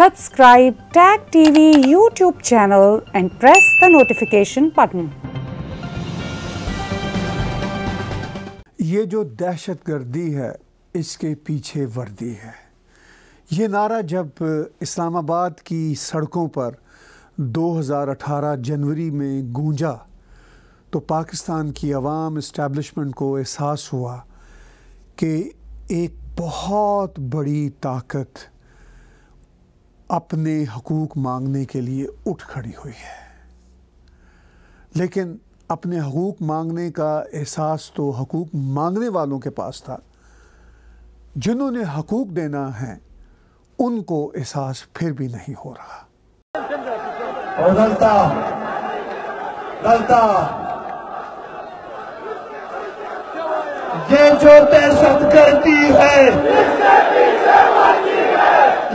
Subscribe Tag TV YouTube channel and press the notification button. ये जो दहशत गर्दी है इसके पीछे वर्दी है ये नारा जब इस्लामाबाद की सड़कों पर 2018 जनवरी में गूंजा तो पाकिस्तान की आवाम इस्टेबलिशमेंट को एहसास हुआ कि एक बहुत बड़ी ताकत अपने हकूक़ मांगने के लिए उठ खड़ी हुई है लेकिन अपने हकूक़ मांगने का एहसास तो हकूक़ मांगने वालों के पास था जिन्होंने हकूक़ देना है उनको एहसास फिर भी नहीं हो रहा और गलता, गलता। ये जो दहशत करती है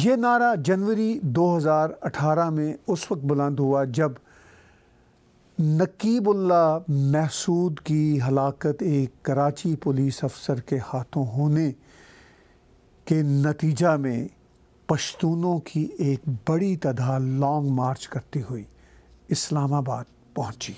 ये नारा जनवरी 2018 में उस वक्त बुलंद हुआ जब नकीबुल्ला महसूद की हलाकत एक कराची पुलिस अफसर के हाथों होने के नतीजा में पश्तूनों की एक बड़ी तदा लॉन्ग मार्च करती हुई इस्लामाबाद पहुंची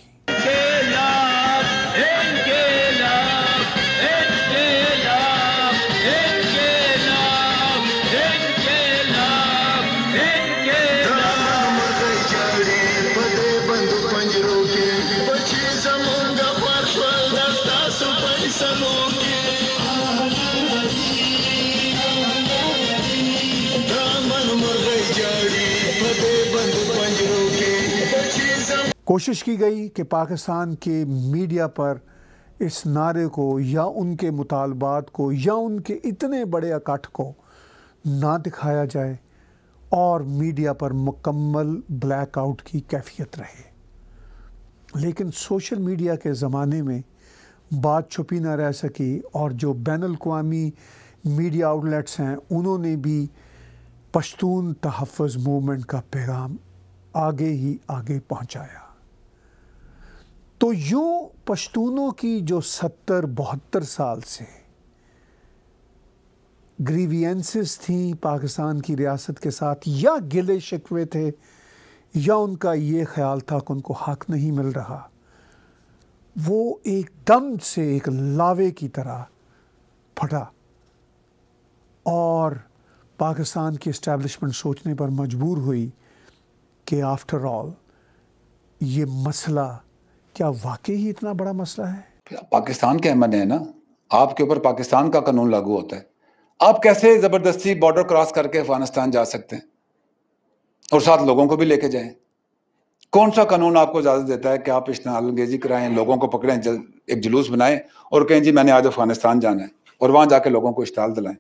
कोशिश की गई कि पाकिस्तान के मीडिया पर इस नारे को या उनके मुतालबात को या उनके इतने बड़े इकट्ठ को ना दिखाया जाए और मीडिया पर मुकम्मल ब्लैकआउट की कैफियत रहे लेकिन सोशल मीडिया के ज़माने में बात छुपी ना रह सकी और जो बैन अवी मीडिया आउटलेट्स हैं उन्होंने भी पश्तून तहफ़ मूवमेंट का पैगाम आगे ही आगे पहुंचाया तो यू पश्तूनों की जो सत्तर बहत्तर साल से ग्रीवियंसिस थी पाकिस्तान की रियासत के साथ या गिले शिकवे थे या उनका ये ख्याल था कि उनको हक नहीं मिल रहा वो एक दम से एक लावे की तरह फटा और पाकिस्तान की इस्टेब्लिशमेंट सोचने पर मजबूर हुई कि आफ्टर ऑल ये मसला क्या वाकई ही इतना बड़ा मसला है पाकिस्तान के अमन है ना आपके ऊपर पाकिस्तान का कानून लागू होता है आप कैसे ज़बरदस्ती बॉर्डर क्रॉस करके अफगानिस्तान जा सकते हैं और साथ लोगों को भी लेके जाए कौन सा कानून आपको इजाज़त देता है कि आप इश्तेजी कराएं लोगों को पकड़ें एक जुलूस बनाएं और कहें जी मैंने आज अफगानिस्तान जाना है और वहां जाके लोगों को इश्ताल दिलाएं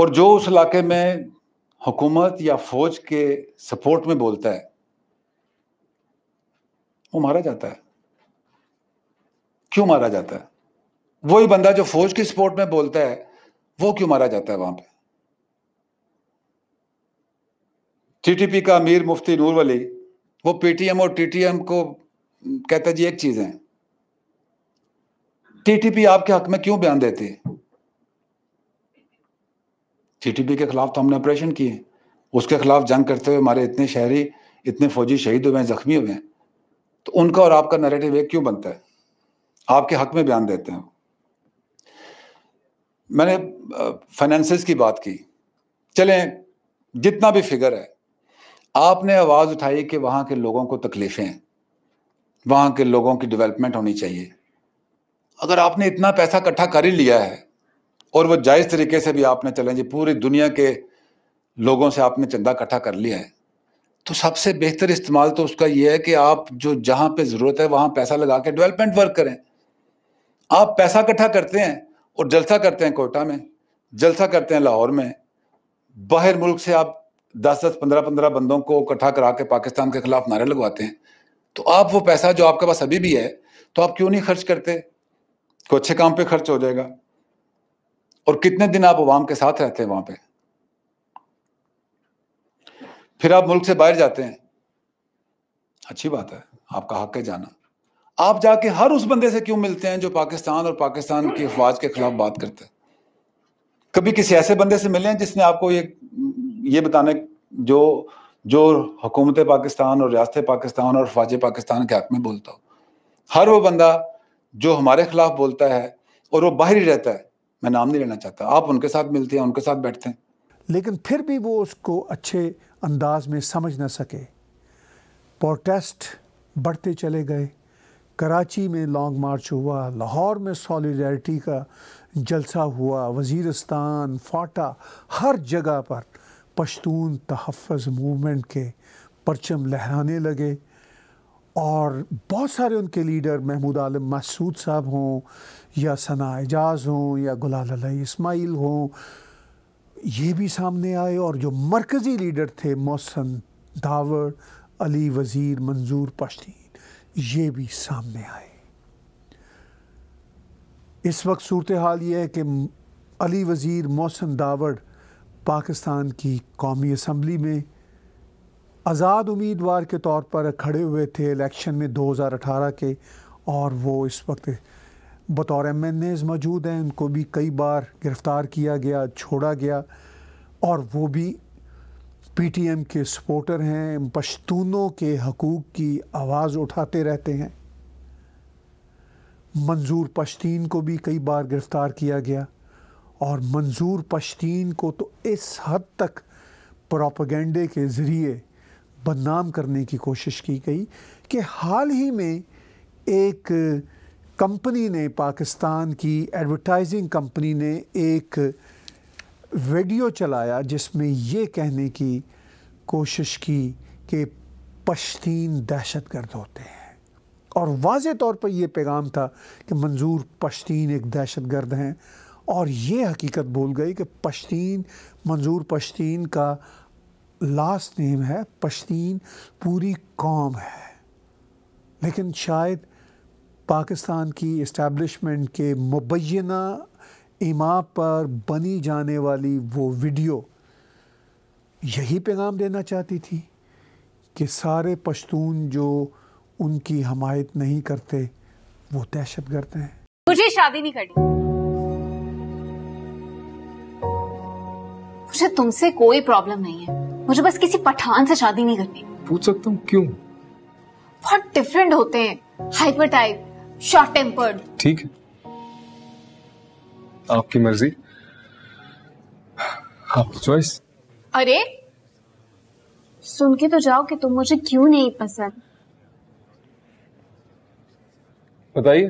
और जो उस इलाके में हुकूमत या फौज के सपोर्ट में बोलता है वो मारा जाता है क्यों मारा जाता है वही बंदा जो फौज की सपोर्ट में बोलता है वो क्यों मारा जाता है वहां पे टीटीपी का अमीर मुफ्ती नूर वली वो पीटीएम और टीटीएम को कहता जी एक चीज है टीटीपी आपके हक में क्यों बयान देती है टीटीपी के खिलाफ तो हमने ऑपरेशन किए उसके खिलाफ जंग करते हुए हमारे इतने शहरी इतने फौजी शहीद हुए हैं जख्मी हुए हैं तो उनका और आपका नैरेटिव एक क्यों बनता है आपके हक में बयान देते हैं मैंने फाइनेंसिस की बात की चलें जितना भी फिगर है आपने आवाज़ उठाई कि वहाँ के लोगों को तकलीफ़ें वहाँ के लोगों की डेवलपमेंट होनी चाहिए अगर आपने इतना पैसा इकट्ठा कर ही लिया है और वो जायज़ तरीके से भी आपने चलें जी पूरी दुनिया के लोगों से आपने चंदा इकट्ठा कर लिया है तो सबसे बेहतर इस्तेमाल तो उसका यह है कि आप जो जहाँ पे ज़रूरत है वहाँ पैसा लगा के डेवलपमेंट वर्क करें आप पैसा इकट्ठा करते हैं और जलसा करते हैं कोटा में जलसा करते हैं लाहौर में बाहर मुल्क से आप दस दस पंद्रह पंद्रह बंदों को इकट्ठा करा के पाकिस्तान के खिलाफ नारे लगवाते हैं तो आप वो पैसा जो आपके पास अभी भी है तो आप क्यों नहीं खर्च करते कोई अच्छे काम पे खर्च हो जाएगा और कितने दिन आप आवाम के साथ रहते हैं वहाँ पे फिर आप मुल्क से बाहर जाते हैं अच्छी बात है आपका हक है जाना आप जाके हर उस बंदे से क्यों मिलते हैं जो पाकिस्तान और पाकिस्तान की अफवाज के खिलाफ बात करते हैं कभी किसी ऐसे बंदे से मिले हैं जिसने आपको ये ये बताने जो जो हुकूमत पाकिस्तान और रियासत पाकिस्तान और फौज पाकिस्तान के हक में बोलता हो हर वो बंदा जो हमारे खिलाफ बोलता है और वो बाहर ही रहता है मैं नाम नहीं लेना चाहता आप उनके साथ मिलते हैं उनके साथ बैठते हैं लेकिन फिर भी वो उसको अच्छे अंदाज में समझ न सके प्रोटेस्ट बढ़ते चले गए कराची में लॉन्ग मार्च हुआ लाहौर में सॉलिडारिटी का जलसा हुआ वजीरस्तान फाटा हर जगह पर पश्तून तहफ़ मूवमेंट के परचम लहराने लगे और बहुत सारे उनके लीडर महमूद आलम मसूद साहब हों या सना एजाज हों या गुलाल अली इसमाइल हों ये भी सामने आए और जो मरकज़ी लीडर थे मौसन दावर अली वज़ीर मंजूर पश्तीन ये भी सामने आए इस वक्त सूरत हाल ये है कि अली वज़ीर मौसन दावड़ पाकिस्तान की कौमी असम्बली में आज़ाद उम्मीदवार के तौर पर खड़े हुए थे इलेक्शन में 2018 के और वो इस वक्त बतौर एम एन एज़ मौजूद हैं उनको भी कई बार गिरफ़्तार किया गया छोड़ा गया और वो भी पी टी एम के सपोर्टर हैं पश्तूनों के हकूक़ की आवाज़ उठाते रहते हैं मंजूर पश्तीन को भी कई बार गिरफ़्तार किया गया और मंजूर पश्तीन को तो इस हद तक प्रोपागेंडे के ज़रिए बदनाम करने की कोशिश की गई कि हाल ही में एक कंपनी ने पाकिस्तान की एडवर्टाइजिंग कंपनी ने एक वीडियो चलाया जिसमें ये कहने की कोशिश की कि पश्तीन दहशत गर्द होते हैं और वाज तौर पर यह पैगाम था कि मंजूर पश्तीन एक दहशत गर्द हैं और ये हकीकत भूल गई कि पश्तीन मंजूर पश्तीन का लास्ट नेम है पश्तीन पूरी कौम है लेकिन शायद पाकिस्तान की इस्टेब्लिशमेंट के मुबैना इमा पर बनी जाने वाली वो वीडियो यही पैगाम देना चाहती थी कि सारे पश्तून जो उनकी हमायत नहीं करते वो दहशत गर्द हैं मुझे शादी नहीं करनी मुझे तुमसे कोई प्रॉब्लम नहीं है मुझे बस किसी पठान से शादी नहीं करनी पूछ सकता हूँ क्यों बहुत डिफरेंट होते हैं हाइपर टाइप शॉर्ट टेम्पर्ड ठीक है आपकी मर्जी आपकी चॉइस अरे सुन के तो जाओ कि तुम मुझे क्यों नहीं पसंद बताइए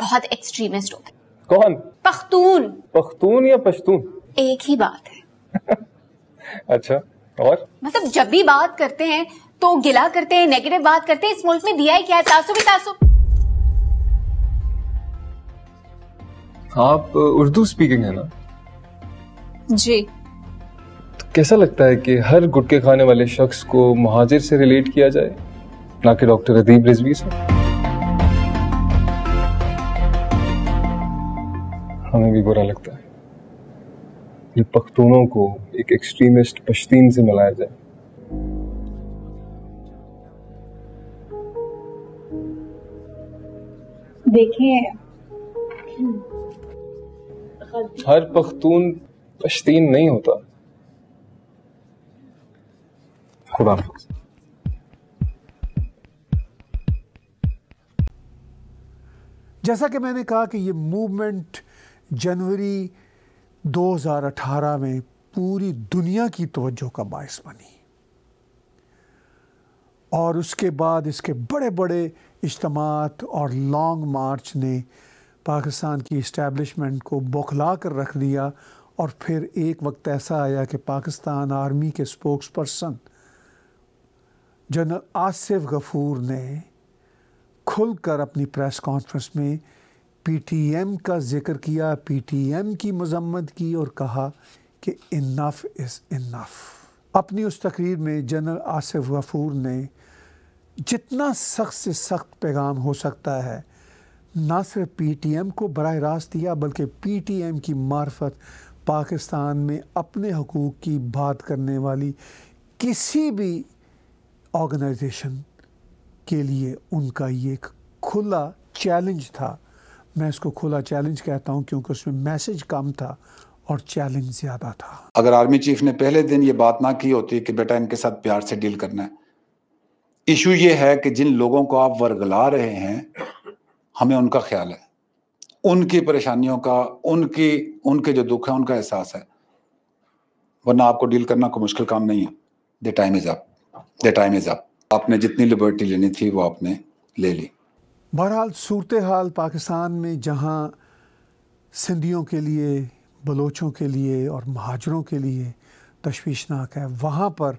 बहुत एक्सट्रीमिस्ट हो कौन पख्तून पख्तून या पश्तून एक ही बात है अच्छा और मतलब जब भी बात करते हैं तो गिला करते हैं नेगेटिव बात करते हैं इस मुल्क में दिया है क्या है तासुब ही तासुब आप उर्दू स्पीकिंग है ना जी तो कैसा लगता है कि हर गुटके खाने वाले शख्स को महाजिर से रिलेट किया जाए ना कि डॉक्टर अदीब रिजवी से हमें भी बुरा लगता है ये पख्तूनों को एक एक्सट्रीमिस्ट पश्तीन से मिलाया जाए देखिए हर पख्तून पश्तीन नहीं होता खुदा जैसा कि मैंने कहा कि ये मूवमेंट जनवरी 2018 में पूरी दुनिया की तवज्जो का बायस बनी और उसके बाद इसके बड़े बड़े इज्तम और लॉन्ग मार्च ने पाकिस्तान की इस्टेबलिशमेंट को बौखला कर रख दिया और फिर एक वक्त ऐसा आया कि पाकिस्तान आर्मी के spokesperson general Asif Ghafoor ने खुलकर अपनी प्रेस कॉन्फ्रेंस में पीटीएम का जिक्र किया पीटीएम की मजम्मत की और कहा कि इनफ इज़ इनफ अपनी उस तकरीर में जनरल आसिफ गफूर ने जितना सख्त से सख्त पैगाम हो सकता है ना सिर्फ पीटीएम को बर रास्त दिया बल्कि पीटीएम की मार्फत पाकिस्तान में अपने हकूक़ की बात करने वाली किसी भी ऑर्गेनाइजेशन के लिए उनका ये एक खुला चैलेंज था मैं इसको खुला चैलेंज कहता हूँ क्योंकि उसमें मैसेज कम था और चैलेंज ज़्यादा था अगर आर्मी चीफ ने पहले दिन ये बात ना की होती कि बेटा इनके साथ प्यार से डील करना है इशू ये है कि जिन लोगों को आप वर्गला रहे हैं हमें उनका ख्याल है उनकी परेशानियों का उनकी उनके जो दुख है उनका एहसास है वरना आपको डील करना कोई मुश्किल काम नहीं है the time is up the time is up आपने जितनी लिबर्टी लेनी थी वो आपने ले ली बहरहाल सूरत हाल पाकिस्तान में जहाँ सिंधियों के लिए बलोचों के लिए और महाजरों के लिए तशवीशनाक है वहाँ पर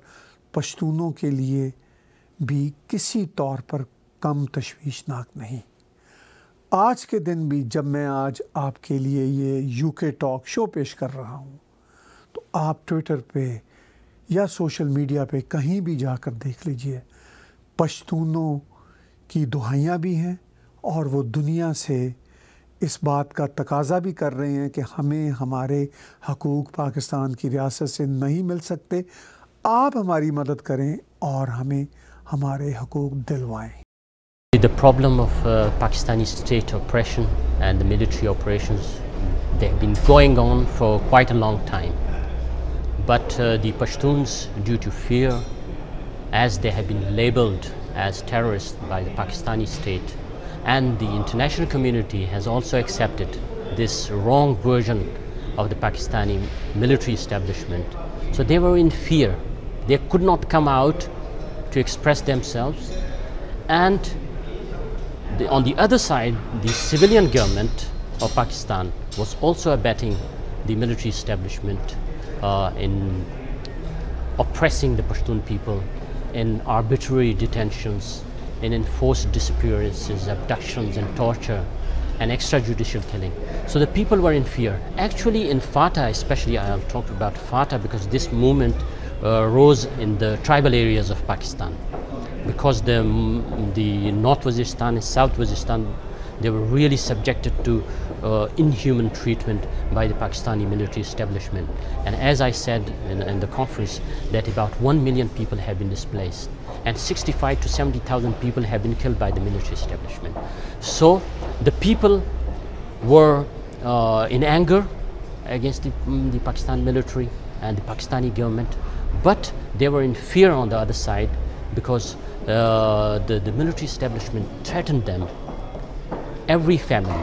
पश्तूनों के लिए भी किसी तौर पर कम तशवीशनाक नहीं आज के दिन भी जब मैं आज आपके लिए ये यूके टॉक शो पेश कर रहा हूँ तो आप ट्विटर पे या सोशल मीडिया पे कहीं भी जाकर देख लीजिए पश्तूनों की दुहाइयाँ भी हैं और वो दुनिया से इस बात का तकाजा भी कर रहे हैं कि हमें हमारे हकूक़ पाकिस्तान की रियासत से नहीं मिल सकते आप हमारी मदद करें और हमें हमारे हकूक़ दिलवाएं The problem of uh, Pakistani state oppression and the military operations, they have been going on for quite a long time. But uh, the Pashtuns, due to fear, as they have been labeled as terrorists by the Pakistani state, and the international community has also accepted this wrong version of the Pakistani military establishment. So they were in fear. They could not come out to express themselves and the, on the other side, the civilian government of Pakistan was also abetting the military establishment uh, in oppressing the Pashtun people in arbitrary detentions, in enforced disappearances, abductions and torture and extrajudicial killing. So the people were in fear. Actually in Fatah especially, I'll talk about Fatah because this movement uh, rose in the tribal areas of Pakistan because the, the North Waziristan and South Waziristan, they were really subjected to uh, inhuman treatment by the Pakistani military establishment. And as I said in, in the conference, that about 1 million people have been displaced and 65 to 70,000 people have been killed by the military establishment. So the people were uh, in anger against the, Pakistani mm, the Pakistan military and the Pakistani government, but they were in fear on the other side because uh, the, the military establishment threatened them. Every family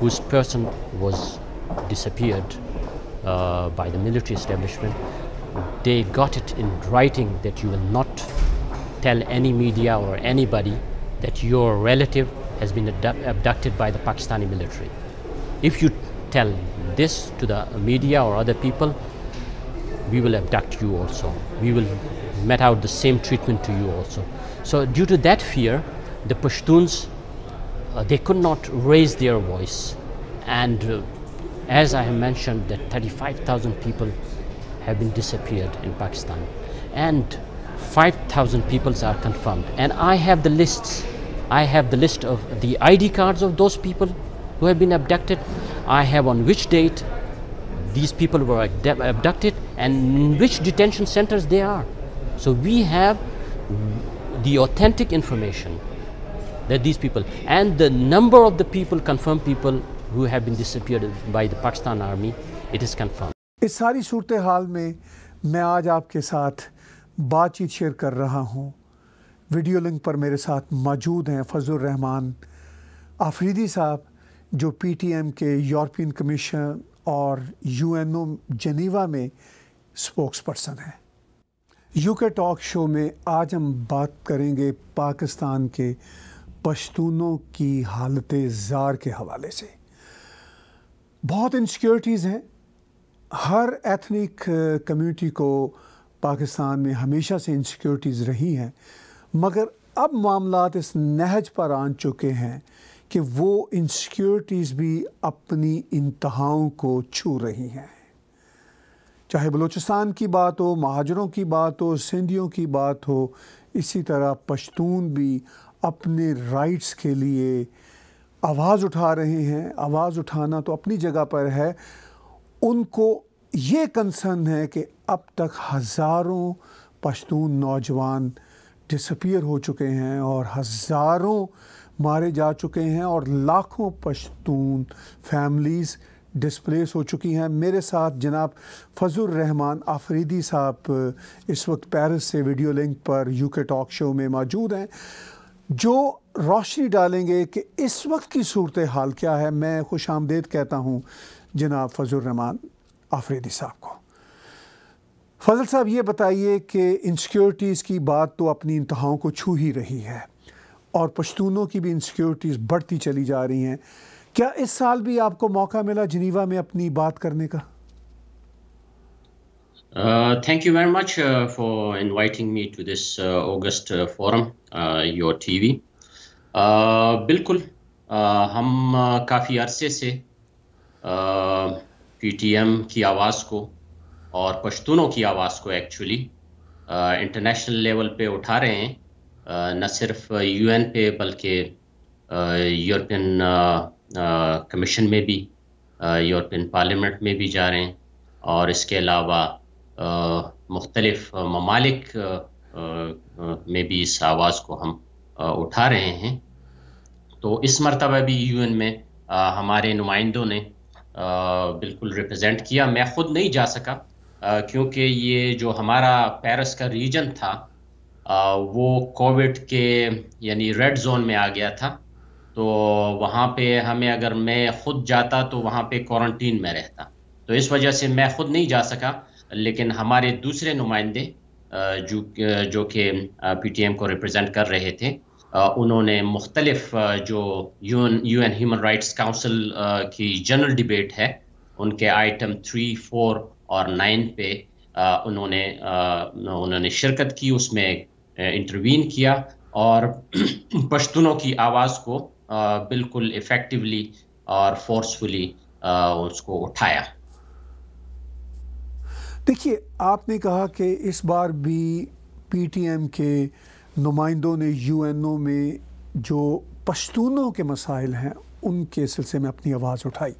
whose person was disappeared uh, by the military establishment, they got it in writing that you will not tell any media or anybody that your relative has been abducted by the Pakistani military. If you tell this to the media or other people, we will abduct you also. We will met out the same treatment to you also. So due to that fear, the Pashtuns, uh, they could not raise their voice. And uh, as I have mentioned, that 35,000 people have been disappeared in Pakistan. And 5,000 people are confirmed. And I have the lists. I have the list of the ID cards of those people who have been abducted. I have on which date these people were abducted and which detention centers they are. So we have the authentic information that these people and the number of the people confirmed people who have been disappeared by the Pakistan army it is confirmed is sari सूरत hal mein main aaj aapke sath baat cheet share kar raha hu video link par mere sath maujood hain fazlur Afridi afridi sahab jo ptm ke european commission aur uno geneva mein spokesperson hain UK talk show में आज हम बात करेंगे पाकिस्तान के पश्तूनों की हालत ज़ार के हवाले से बहुत इनसिक्योरिटीज़ हैं हर एथनिक कम्युनिटी को पाकिस्तान में हमेशा से इनसिक्योरिटीज़ रही हैं मगर अब मामला इस नहज पर आ चुके हैं कि वो इनसिक्योरिटीज़ भी अपनी इंतहाओं को छू रही हैं चाहे बलूचिस्तान की बात हो महाजरों की बात हो सिंधियों की बात हो इसी तरह पश्तून भी अपने राइट्स के लिए आवाज़ उठा रहे हैं आवाज़ उठाना तो अपनी जगह पर है उनको ये कंसर्न है कि अब तक हज़ारों पश्तून नौजवान डिसपियर हो चुके हैं और हज़ारों मारे जा चुके हैं और लाखों पश्तून फैमिलीज़ डिस्प्लेस हो चुकी हैं मेरे साथ जनाब फजल रहमान आफरीदी साहब इस वक्त पेरिस से वीडियो लिंक पर यूके टॉक शो में मौजूद हैं जो रोशनी डालेंगे कि इस वक्त की सूरत हाल क्या है मैं खुश आमदेद कहता हूँ जनाब फजल रहमान आफरीदी साहब को फजल साहब ये बताइए कि इंसिक्योरिटीज़ की बात तो अपनी इंतहाओं को छू ही रही है और पश्तूनों की भी इंसिक्योरिटीज़ बढ़ती चली जा रही हैं क्या इस साल भी आपको मौका मिला जिनीवा में अपनी बात करने का thank you very much for inviting me to this august forum your TV बिल्कुल uh, हम uh, काफ़ी अरसे से पीटीएम uh, की आवाज़ को और पश्तूनों की आवाज़ को एक्चुअली इंटरनेशनल लेवल पे उठा रहे हैं uh, न सिर्फ यूएन पे बल्कि यूरोपियन uh, कमीशन में भी यूरोपियन पार्लियामेंट में भी जा रहे हैं और इसके अलावा मुख्तलफ ममालिक में भी इस आवाज़ को हम उठा रहे हैं तो इस मरतबा भी यूएन में आ, हमारे नुमाइंदों ने आ, बिल्कुल रिप्रेजेंट किया मैं ख़ुद नहीं जा सका क्योंकि ये जो हमारा पेरिस का रीजन था आ, वो कोविड के यानी रेड जोन में आ गया था तो वहाँ पे हमें अगर मैं खुद जाता तो वहाँ पे क्वारंटीन में रहता तो इस वजह से मैं खुद नहीं जा सका लेकिन हमारे दूसरे नुमाइंदे जो जो कि पीटीएम को रिप्रेजेंट कर रहे थे उन्होंने मुख्तलिफ जो यून यूएन ह्यूमन राइट्स काउंसिल की जनरल डिबेट है उनके आइटम थ्री फोर और नाइन पे उन्होंने उन्होंने शिरकत की उसमें इंटरवीन किया और पश्तूनों की आवाज़ को बिल्कुल इफेक्टिवली और फोर्सफुली उसको उठाया देखिए आपने कहा कि इस बार भी पीटीएम के नुमाइंदों ने यूएनओ में जो पश्तूनों के मसाइल हैं उनके सिलसिले में अपनी आवाज़ उठाई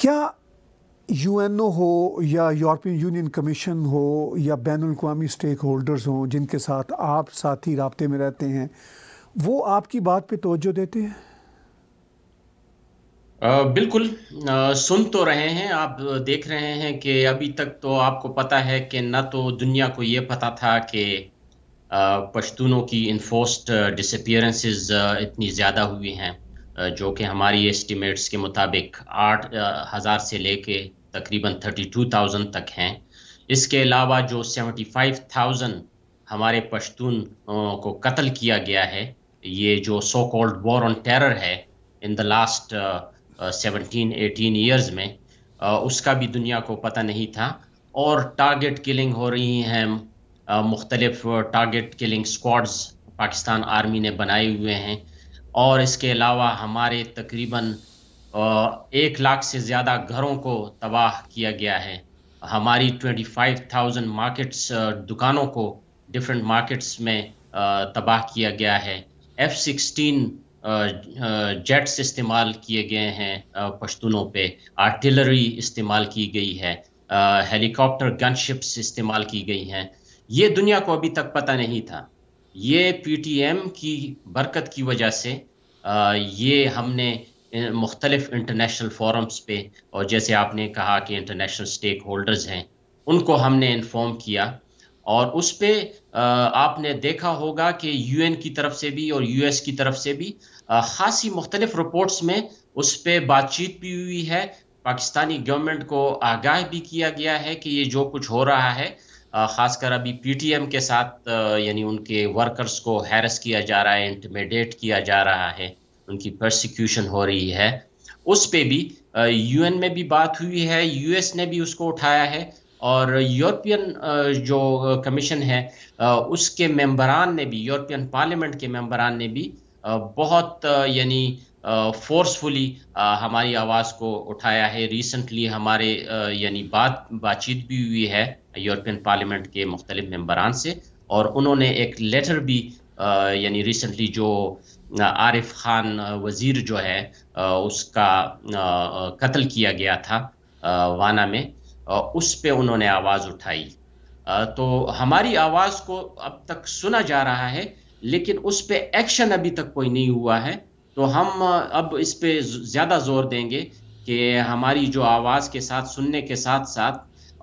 क्या यूएनओ हो या यूरोपियन यूनियन कमीशन हो या बैन अवी स्टेक होल्डर्स हों जिनके साथ आप साथी रबते में रहते हैं वो आपकी बात पे तोज्जो देते हैं आ, बिल्कुल आ, सुन तो रहे हैं आप देख रहे हैं कि अभी तक तो आपको पता है कि न तो दुनिया को ये पता था कि पश्तूनों की इन्फोर्स्ड डिसपियरेंसेज इतनी ज़्यादा हुई हैं जो कि हमारी एस्टिमेट्स के मुताबिक आठ हज़ार से लेके तकरीबन थर्टी टू थाउजेंड तक हैं इसके अलावा जो सेवेंटी फाइव थाउजेंड हमारे पश्तून को कत्ल किया गया है ये जो so called war on terror है in the last seventeen eighteen years में uh, उसका भी दुनिया को पता नहीं था और टारगेट किलिंग हो रही हैं मुख्तलफ uh, मुख्तलिफ target killing squads Pakistan army ने बनाए हुए हैं और इसके अलावा हमारे तकरीबन uh, एक लाख से ज़्यादा घरों को तबाह किया गया है हमारी 25,000 मार्केट्स uh, दुकानों को डिफरेंट मार्केट्स में तबाह किया गया है एफ सिक्सटीन जेट्स इस्तेमाल किए गए हैं uh, पश्तूनों पे आर्टिलरी इस्तेमाल की गई है हेलीकॉप्टर uh, गनशिप्स इस्तेमाल की गई हैं ये दुनिया को अभी तक पता नहीं था ये पीटीएम की बरकत की वजह से uh, ये हमने मुख्तलिफ इंटरनेशनल फोरम्स पे और जैसे आपने कहा कि इंटरनेशनल स्टेक होल्डर्स हैं उनको हमने इन्फॉर्म किया और उस पर आपने देखा होगा कि यूएन की तरफ से भी और यूएस की तरफ से भी खासी मुख्तलिफ रिपोर्ट्स में उस पर बातचीत भी हुई है पाकिस्तानी गवर्नमेंट को आगाह भी किया गया है कि ये जो कुछ हो रहा है खासकर अभी पीटीएम के साथ यानी उनके वर्कर्स को हैरस किया जा रहा है इंटमेडेट किया जा रहा है उनकी प्रोसिक्यूशन हो रही है उस पर भी यूएन में भी बात हुई है यूएस ने भी उसको उठाया है और यूरोपियन जो कमीशन है उसके मेंबरान ने भी यूरोपियन पार्लियामेंट के मेंबरान ने भी बहुत यानी फोर्सफुली हमारी आवाज़ को उठाया है रिसेंटली हमारे यानी बात बातचीत भी हुई है यूरोपियन पार्लियामेंट के मुख्तलिफ मेंबरान से और उन्होंने एक लेटर भी यानी रिसेंटली जो आरिफ खान वज़ीर जो है उसका कत्ल किया गया था वाना में उस पे उन्होंने आवाज़ उठाई तो हमारी आवाज़ को अब तक सुना जा रहा है लेकिन उस पे एक्शन अभी तक कोई नहीं हुआ है तो हम अब इस पर ज़्यादा जोर देंगे कि हमारी जो आवाज़ के साथ सुनने के साथ साथ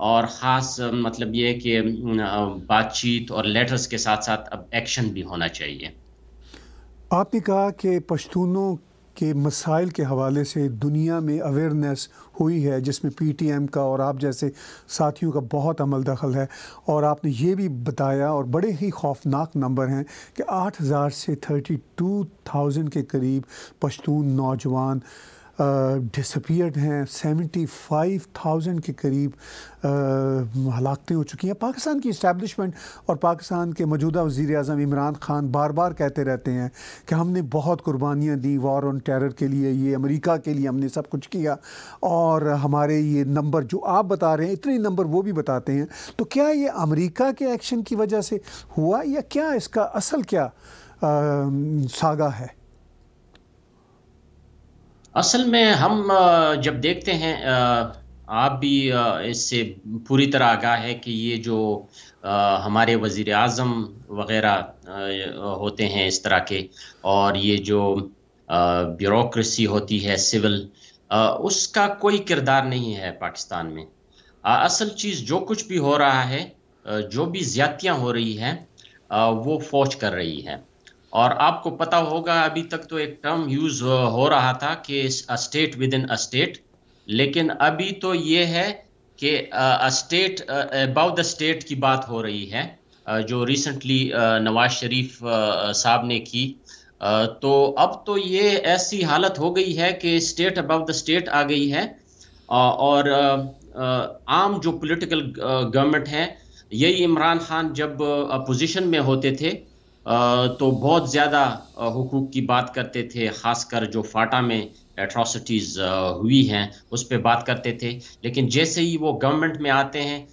और ख़ास मतलब ये कि बातचीत और लेटर्स के साथ साथ अब एक्शन भी होना चाहिए आपने कहा कि पश्तूनों के मसाइल के हवाले से दुनिया में अवेयरनेस हुई है जिसमें पीटीएम का और आप जैसे साथियों का बहुत अमल दखल है और आपने ये भी बताया और बड़े ही खौफनाक नंबर हैं कि 8000 से 32000 के करीब पश्तून नौजवान डिसपियर्ड हैं सेवेंटी फाइव थाउजेंड के करीब हलाकतें हो चुकी हैं पाकिस्तान की इस्टेबलिशमेंट और पाकिस्तान के मौजूदा वज़ी अजम इमरान ख़ान बार बार कहते रहते हैं कि हमने बहुत कुर्बानियाँ दी वार ऑन टेरर के लिए ये अमरीका के लिए हमने सब कुछ किया और हमारे ये नंबर जो आप बता रहे हैं इतने नंबर वो भी बताते हैं तो क्या ये अमरीका के एक्शन की वजह से हुआ या क्या इसका असल क्या आ, सागा है असल में हम जब देखते हैं आप भी इससे पूरी तरह आगाह है कि ये जो हमारे वजीर अजम वग़ैरह होते हैं इस तरह के और ये जो ब्यूरोसी होती है सिविल उसका कोई किरदार नहीं है पाकिस्तान में असल चीज़ जो कुछ भी हो रहा है जो भी ज्यादतियाँ हो रही हैं वो फौज कर रही है और आपको पता होगा अभी तक तो एक टर्म यूज हो रहा था कि स्टेट विद इन स्टेट लेकिन अभी तो ये है कि स्टेट अबाउट द स्टेट की बात हो रही है जो रिसेंटली नवाज शरीफ साहब ने की तो अब तो ये ऐसी हालत हो गई है कि स्टेट अब द स्टेट आ गई है और आम जो पॉलिटिकल गवर्नमेंट है यही इमरान खान जब अपोजिशन में होते थे तो बहुत ज़्यादा हकूक़ की बात करते थे ख़ासकर जो फाटा में एट्रॉसिटीज़ हुई हैं उस पर बात करते थे लेकिन जैसे ही वो गवर्नमेंट में आते हैं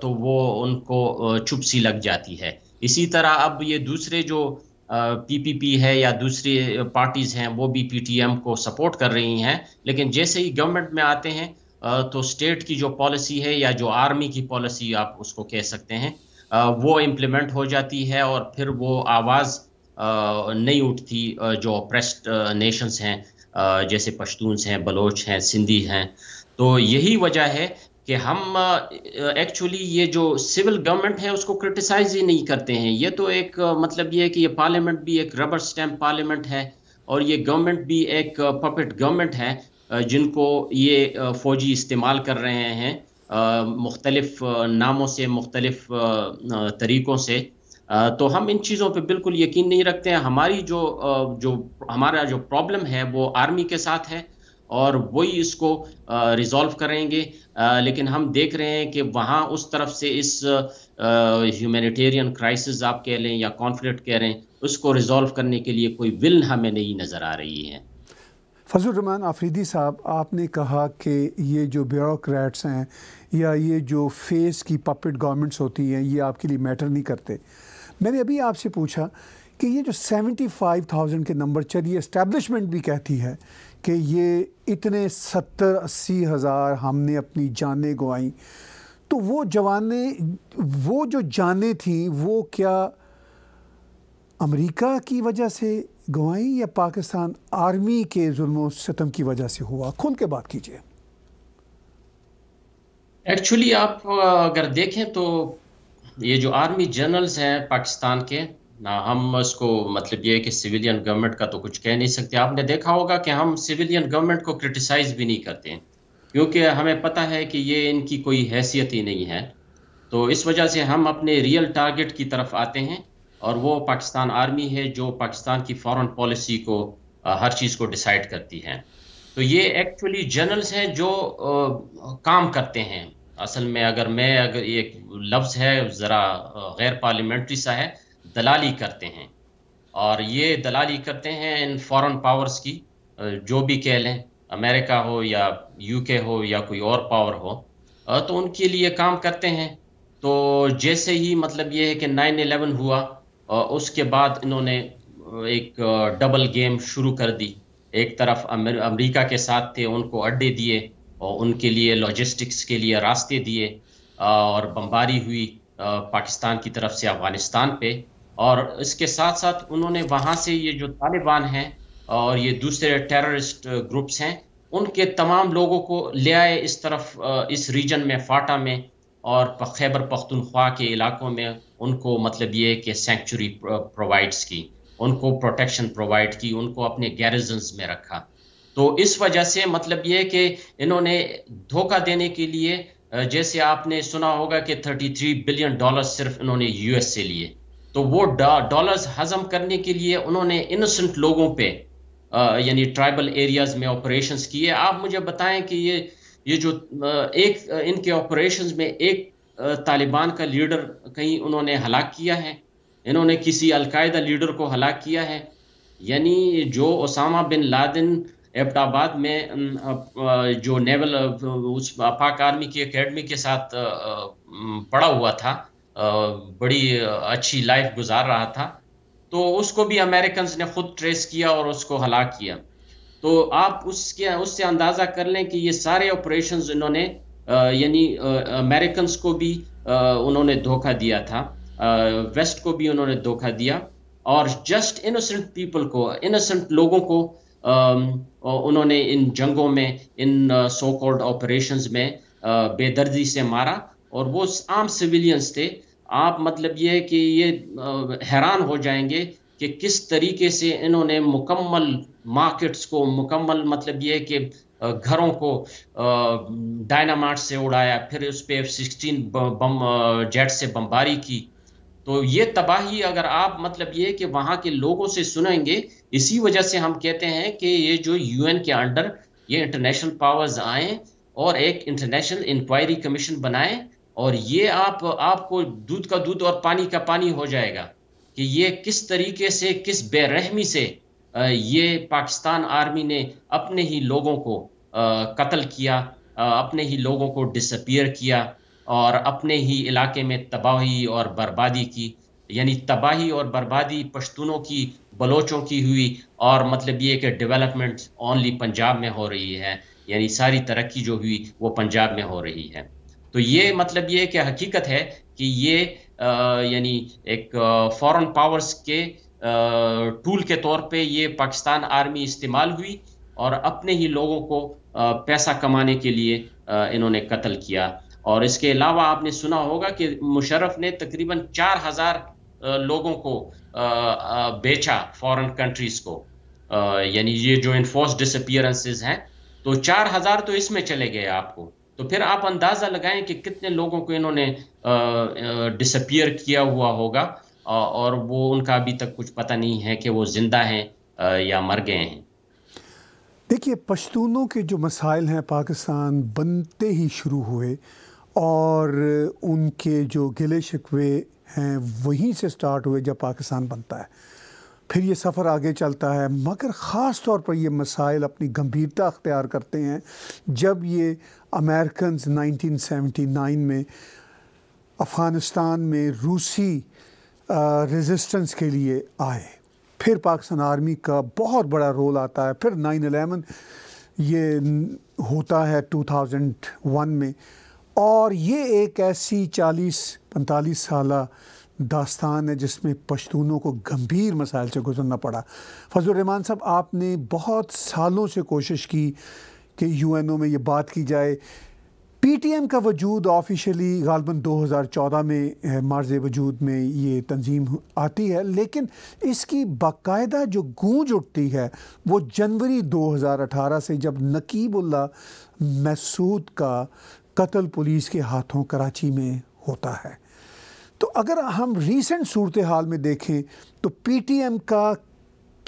तो वो उनको चुप सी लग जाती है इसी तरह अब ये दूसरे जो पीपीपी है या दूसरी पार्टीज़ हैं वो भी पीटीएम को सपोर्ट कर रही हैं लेकिन जैसे ही गवर्नमेंट में आते हैं तो स्टेट की जो पॉलिसी है या जो आर्मी की पॉलिसी आप उसको कह सकते हैं वो इम्प्लीमेंट हो जाती है और फिर वो आवाज़ नहीं उठती जो प्रेस्ट नेशंस हैं जैसे पश्तूनस हैं बलोच हैं सिंधी हैं तो यही वजह है कि हम एक्चुअली ये जो सिविल गवर्नमेंट है उसको क्रिटिसाइज ही नहीं करते हैं ये तो एक मतलब ये है कि ये पार्लियामेंट भी एक रबर स्टैम्प पार्लियामेंट है और ये गवर्नमेंट भी एक पपेट गवर्नमेंट है जिनको ये फौजी इस्तेमाल कर रहे हैं मुख्तलिफ नामों से मुख्तलिफ तरीक़ों से तो हम इन चीज़ों पे बिल्कुल यकीन नहीं रखते हैं हमारी जो जो हमारा जो प्रॉब्लम है वो आर्मी के साथ है और वही इसको रिजॉल्व करेंगे लेकिन हम देख रहे हैं कि वहाँ उस तरफ से इस ह्यूमैनिटेरियन क्राइसिस आप कह लें या कॉन्फ्लिक्ट कह रहे हैं उसको रिजॉल्व करने के लिए कोई विल हमें नहीं नज़र आ रही है फजलरहमान आफरीदी साहब आपने कहा कि ये जो ब्यूरोक्रेट्स हैं या ये जो फेस की पपेट गवर्नमेंट्स होती हैं ये आपके लिए मैटर नहीं करते मैंने अभी आपसे पूछा कि ये जो 75,000 के नंबर चलिए इस्टेब्लिशमेंट भी कहती है कि ये इतने सत्तर अस्सी हज़ार हमने अपनी जानें गंवाई तो वो जवानें वो जो जानें थीं वो क्या अमेरिका की वजह से गवाई या पाकिस्तान आर्मी के जुल्म सतम की वजह से हुआ खुल के बात कीजिए एक्चुअली आप अगर देखें तो ये जो आर्मी जनरल्स हैं पाकिस्तान के ना हम उसको मतलब ये है कि सिविलियन गवर्नमेंट का तो कुछ कह नहीं सकते आपने देखा होगा कि हम सिविलियन गवर्नमेंट को क्रिटिसाइज भी नहीं करते क्योंकि हमें पता है कि ये इनकी कोई हैसियत ही नहीं है तो इस वजह से हम अपने रियल टारगेट की तरफ आते हैं और वो पाकिस्तान आर्मी है जो पाकिस्तान की फॉरेन पॉलिसी को हर चीज़ को डिसाइड करती है तो ये एक्चुअली जनरल्स हैं जो आ, काम करते हैं असल में अगर मैं अगर ये लफ्ज़ है ज़रा गैर पार्लियामेंट्री सा है दलाली करते हैं और ये दलाली करते हैं इन फॉरेन पावर्स की जो भी कह लें अमेरिका हो या यूके हो या कोई और पावर हो तो उनके लिए काम करते हैं तो जैसे ही मतलब ये है कि नाइन एलेवन हुआ और उसके बाद इन्होंने एक डबल गेम शुरू कर दी एक तरफ अमेरिका के साथ थे उनको अड्डे दिए और उनके लिए लॉजिस्टिक्स के लिए रास्ते दिए और बमबारी हुई पाकिस्तान की तरफ से अफगानिस्तान पे और इसके साथ साथ उन्होंने वहाँ से ये जो तालिबान हैं और ये दूसरे टेररिस्ट ग्रुप्स हैं उनके तमाम लोगों को ले आए इस तरफ इस रीजन में फाटा में और खैबर पख्तनख्वा के इलाकों में उनको मतलब ये कि सेंचुरी प्रोवाइड्स की उनको प्रोटेक्शन प्रोवाइड की उनको अपने गैरजन्स में रखा तो इस वजह से मतलब ये कि इन्होंने धोखा देने के लिए जैसे आपने सुना होगा कि 33 बिलियन डॉलर सिर्फ इन्होंने यूएस से लिए तो वो डॉलर्स हजम करने के लिए उन्होंने इनोसेंट लोगों पे यानी ट्राइबल एरियाज में ऑपरेशंस किए आप मुझे बताएं कि ये ये जो एक इनके ऑपरेशंस में एक तालिबान का लीडर कहीं उन्होंने हलाक किया है इन्होंने किसी अलकायदा लीडर को हलाक किया है यानी जो ओसामा बिन लादिन एबटाबाद में जो नेवल उस पाक आर्मी की एकेडमी के साथ पड़ा हुआ था बड़ी अच्छी लाइफ गुजार रहा था तो उसको भी अमेरिकन ने खुद ट्रेस किया और उसको हला किया तो आप उसके उससे अंदाज़ा कर लें कि ये सारे ऑपरेशन इन्होंने यानी अमेरिकन को भी उन्होंने धोखा दिया था वेस्ट को भी उन्होंने धोखा दिया और जस्ट इनोसेंट पीपल को इनोसेंट लोगों को Um, उन्होंने इन जंगों में इन सो कॉल्ड ऑपरेशंस में uh, बेदर्दी से मारा और वो आम सिविलियंस थे आप मतलब ये कि ये uh, हैरान हो जाएंगे कि किस तरीके से इन्होंने मुकम्मल मार्केट्स को मुकम्मल मतलब ये कि uh, घरों को डायनामाइट से उड़ाया फिर उस पर सिक्सटीन बम जेट से बमबारी की तो ये तबाही अगर आप मतलब ये कि वहाँ के लोगों से सुनेंगे इसी वजह से हम कहते हैं कि ये जो यूएन के अंडर ये इंटरनेशनल पावर्स आए और एक इंटरनेशनल इंक्वायरी कमीशन बनाएं और ये आप आपको दूध का दूध और पानी का पानी हो जाएगा कि ये किस तरीके से किस बेरहमी से ये पाकिस्तान आर्मी ने अपने ही लोगों को कत्ल किया अपने ही लोगों को डिसअपियर किया और अपने ही इलाके में तबाही और बर्बादी की यानी तबाही और बर्बादी पश्तूनों की बलोचों की हुई और मतलब ये कि डेवलपमेंट ओनली पंजाब में हो रही है यानी सारी तरक्की जो हुई वो पंजाब में हो रही है तो ये मतलब ये कि हकीकत है कि ये यानी एक फॉरेन पावर्स के टूल के तौर पे ये पाकिस्तान आर्मी इस्तेमाल हुई और अपने ही लोगों को पैसा कमाने के लिए इन्होंने कत्ल किया और इसके अलावा आपने सुना होगा कि मुशरफ ने तकरीबन चार हजार लोगों को बेचा फॉरेन कंट्रीज को यानी ये जो इन्फोर्स डिसअपियरेंसेज हैं तो चार हजार तो इसमें चले गए आपको तो फिर आप अंदाज़ा लगाएं कि कितने लोगों को इन्होंने डिसअपियर किया हुआ होगा और वो उनका अभी तक कुछ पता नहीं है कि वो ज़िंदा हैं या मर गए हैं देखिए पश्तूनों के जो मसाइल हैं पाकिस्तान बनते ही शुरू हुए और उनके जो गिले शिकवे हैं वहीं से स्टार्ट हुए जब पाकिस्तान बनता है फिर ये सफ़र आगे चलता है मगर ख़ास तौर पर ये मसाइल अपनी गंभीरता अख्तियार करते हैं जब ये अमेरिकन 1979 में अफ़गानिस्तान में रूसी रेजिस्टेंस के लिए आए फिर पाकिस्तान आर्मी का बहुत बड़ा रोल आता है फिर नाइन अलेवन ये होता है 2001 में और ये एक ऐसी चालीस पैंतालीस साल दास्तान है जिसमें पश्तूनों को गंभीर मसाइल से गुजरना पड़ा रहमान साहब आपने बहुत सालों से कोशिश की कि यू एन ओ में ये बात की जाए पी टी एम का वजूद ऑफिशली गालबन 2014 में मार्ज वजूद में ये तंजीम आती है लेकिन इसकी बाकायदा जो गूंज उठती है वो जनवरी 2018 से जब नकीबुल्ला मसूद का कत्ल पुलिस के हाथों कराची में होता है तो अगर हम रीसेंट सूरत हाल में देखें तो पीटीएम का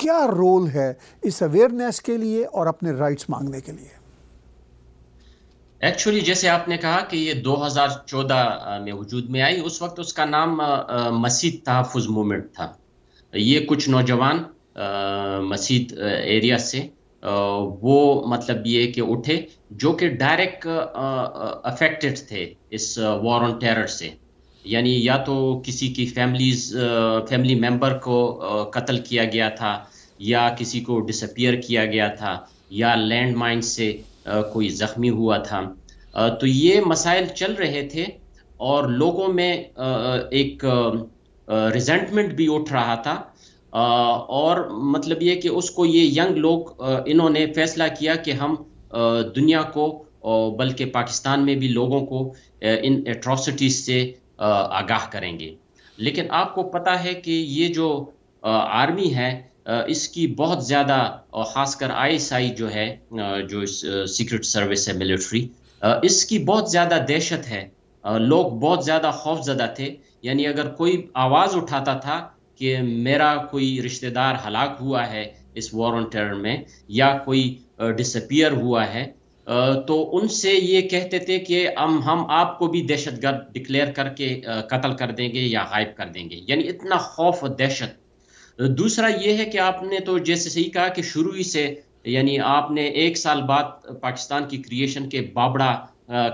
क्या रोल है इस अवेयरनेस के लिए और अपने राइट्स मांगने के लिए एक्चुअली जैसे आपने कहा कि ये 2014 में वजूद में आई उस वक्त उसका नाम मसीद तहफ़ मूवमेंट था ये कुछ नौजवान मसीद एरिया से वो मतलब ये कि उठे जो कि डायरेक्ट अफेक्टेड थे इस वॉर ऑन टेरर से यानी या तो किसी की फैमिलीज फैमिली मेंबर को कत्ल किया गया था या किसी को डिसअपियर किया गया था या लैंड माइन से कोई ज़ख्मी हुआ था तो ये मसाइल चल रहे थे और लोगों में एक रिजेंटमेंट भी उठ रहा था और मतलब ये कि उसको ये यंग लोग इन्होंने फैसला किया कि हम दुनिया को बल्कि पाकिस्तान में भी लोगों को इन एट्रॉसिटीज़ से आगाह करेंगे लेकिन आपको पता है कि ये जो आर्मी है इसकी बहुत ज़्यादा और ख़ासकर आईएसआई जो है जो सीक्रेट सर्विस है मिलिट्री इसकी बहुत ज़्यादा दहशत है लोग बहुत ज़्यादा खौफजदा थे यानी अगर कोई आवाज़ उठाता था कि मेरा कोई रिश्तेदार हलाक हुआ है इस वॉर ऑन टेरर में या कोई डिसपियर हुआ है तो उनसे ये कहते थे कि हम हम आपको भी दहशत गर्द डिक्लेयर करके कत्ल कर देंगे या हाइप कर देंगे यानी इतना खौफ और दहशत दूसरा ये है कि आपने तो जैसे सही कहा कि शुरू ही से यानी आपने एक साल बाद पाकिस्तान की क्रिएशन के बाबड़ा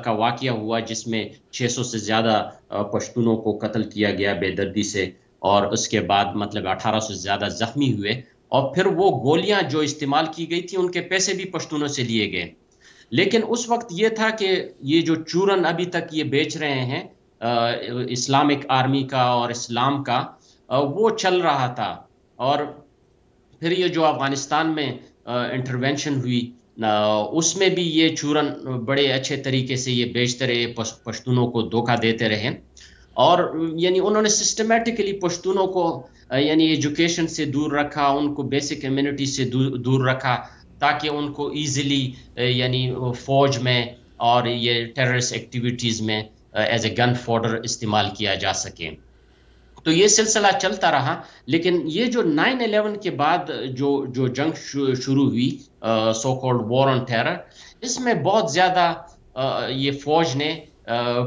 का वाक़ हुआ जिसमें 600 से ज़्यादा पश्तूनों को कत्ल किया गया बेदर्दी से और उसके बाद मतलब 1800 से ज़्यादा ज़ख्मी हुए और फिर वो गोलियां जो इस्तेमाल की गई थी उनके पैसे भी पश्तूनों से लिए गए लेकिन उस वक्त ये था कि ये जो चूरन अभी तक ये बेच रहे हैं आ, इस्लामिक आर्मी का और इस्लाम का आ, वो चल रहा था और फिर ये जो अफ़गानिस्तान में इंटरवेंशन हुई उसमें भी ये चूरन बड़े अच्छे तरीके से ये बेचते रहे पश्तूनों को धोखा देते रहे और यानी उन्होंने सिस्टमेटिकली पश्तूनों को यानी एजुकेशन से दूर रखा उनको बेसिक इम्यूनिटी से दूर, दूर रखा ताकि उनको ईजिली यानी फौज में और ये टेररिस्ट एक्टिविटीज़ में एज ए गन फॉर्डर इस्तेमाल किया जा सके तो ये सिलसिला चलता रहा लेकिन ये जो 9/11 के बाद जो जो जंग शुरू हुई so called war on terror इसमें बहुत ज़्यादा ये फौज ने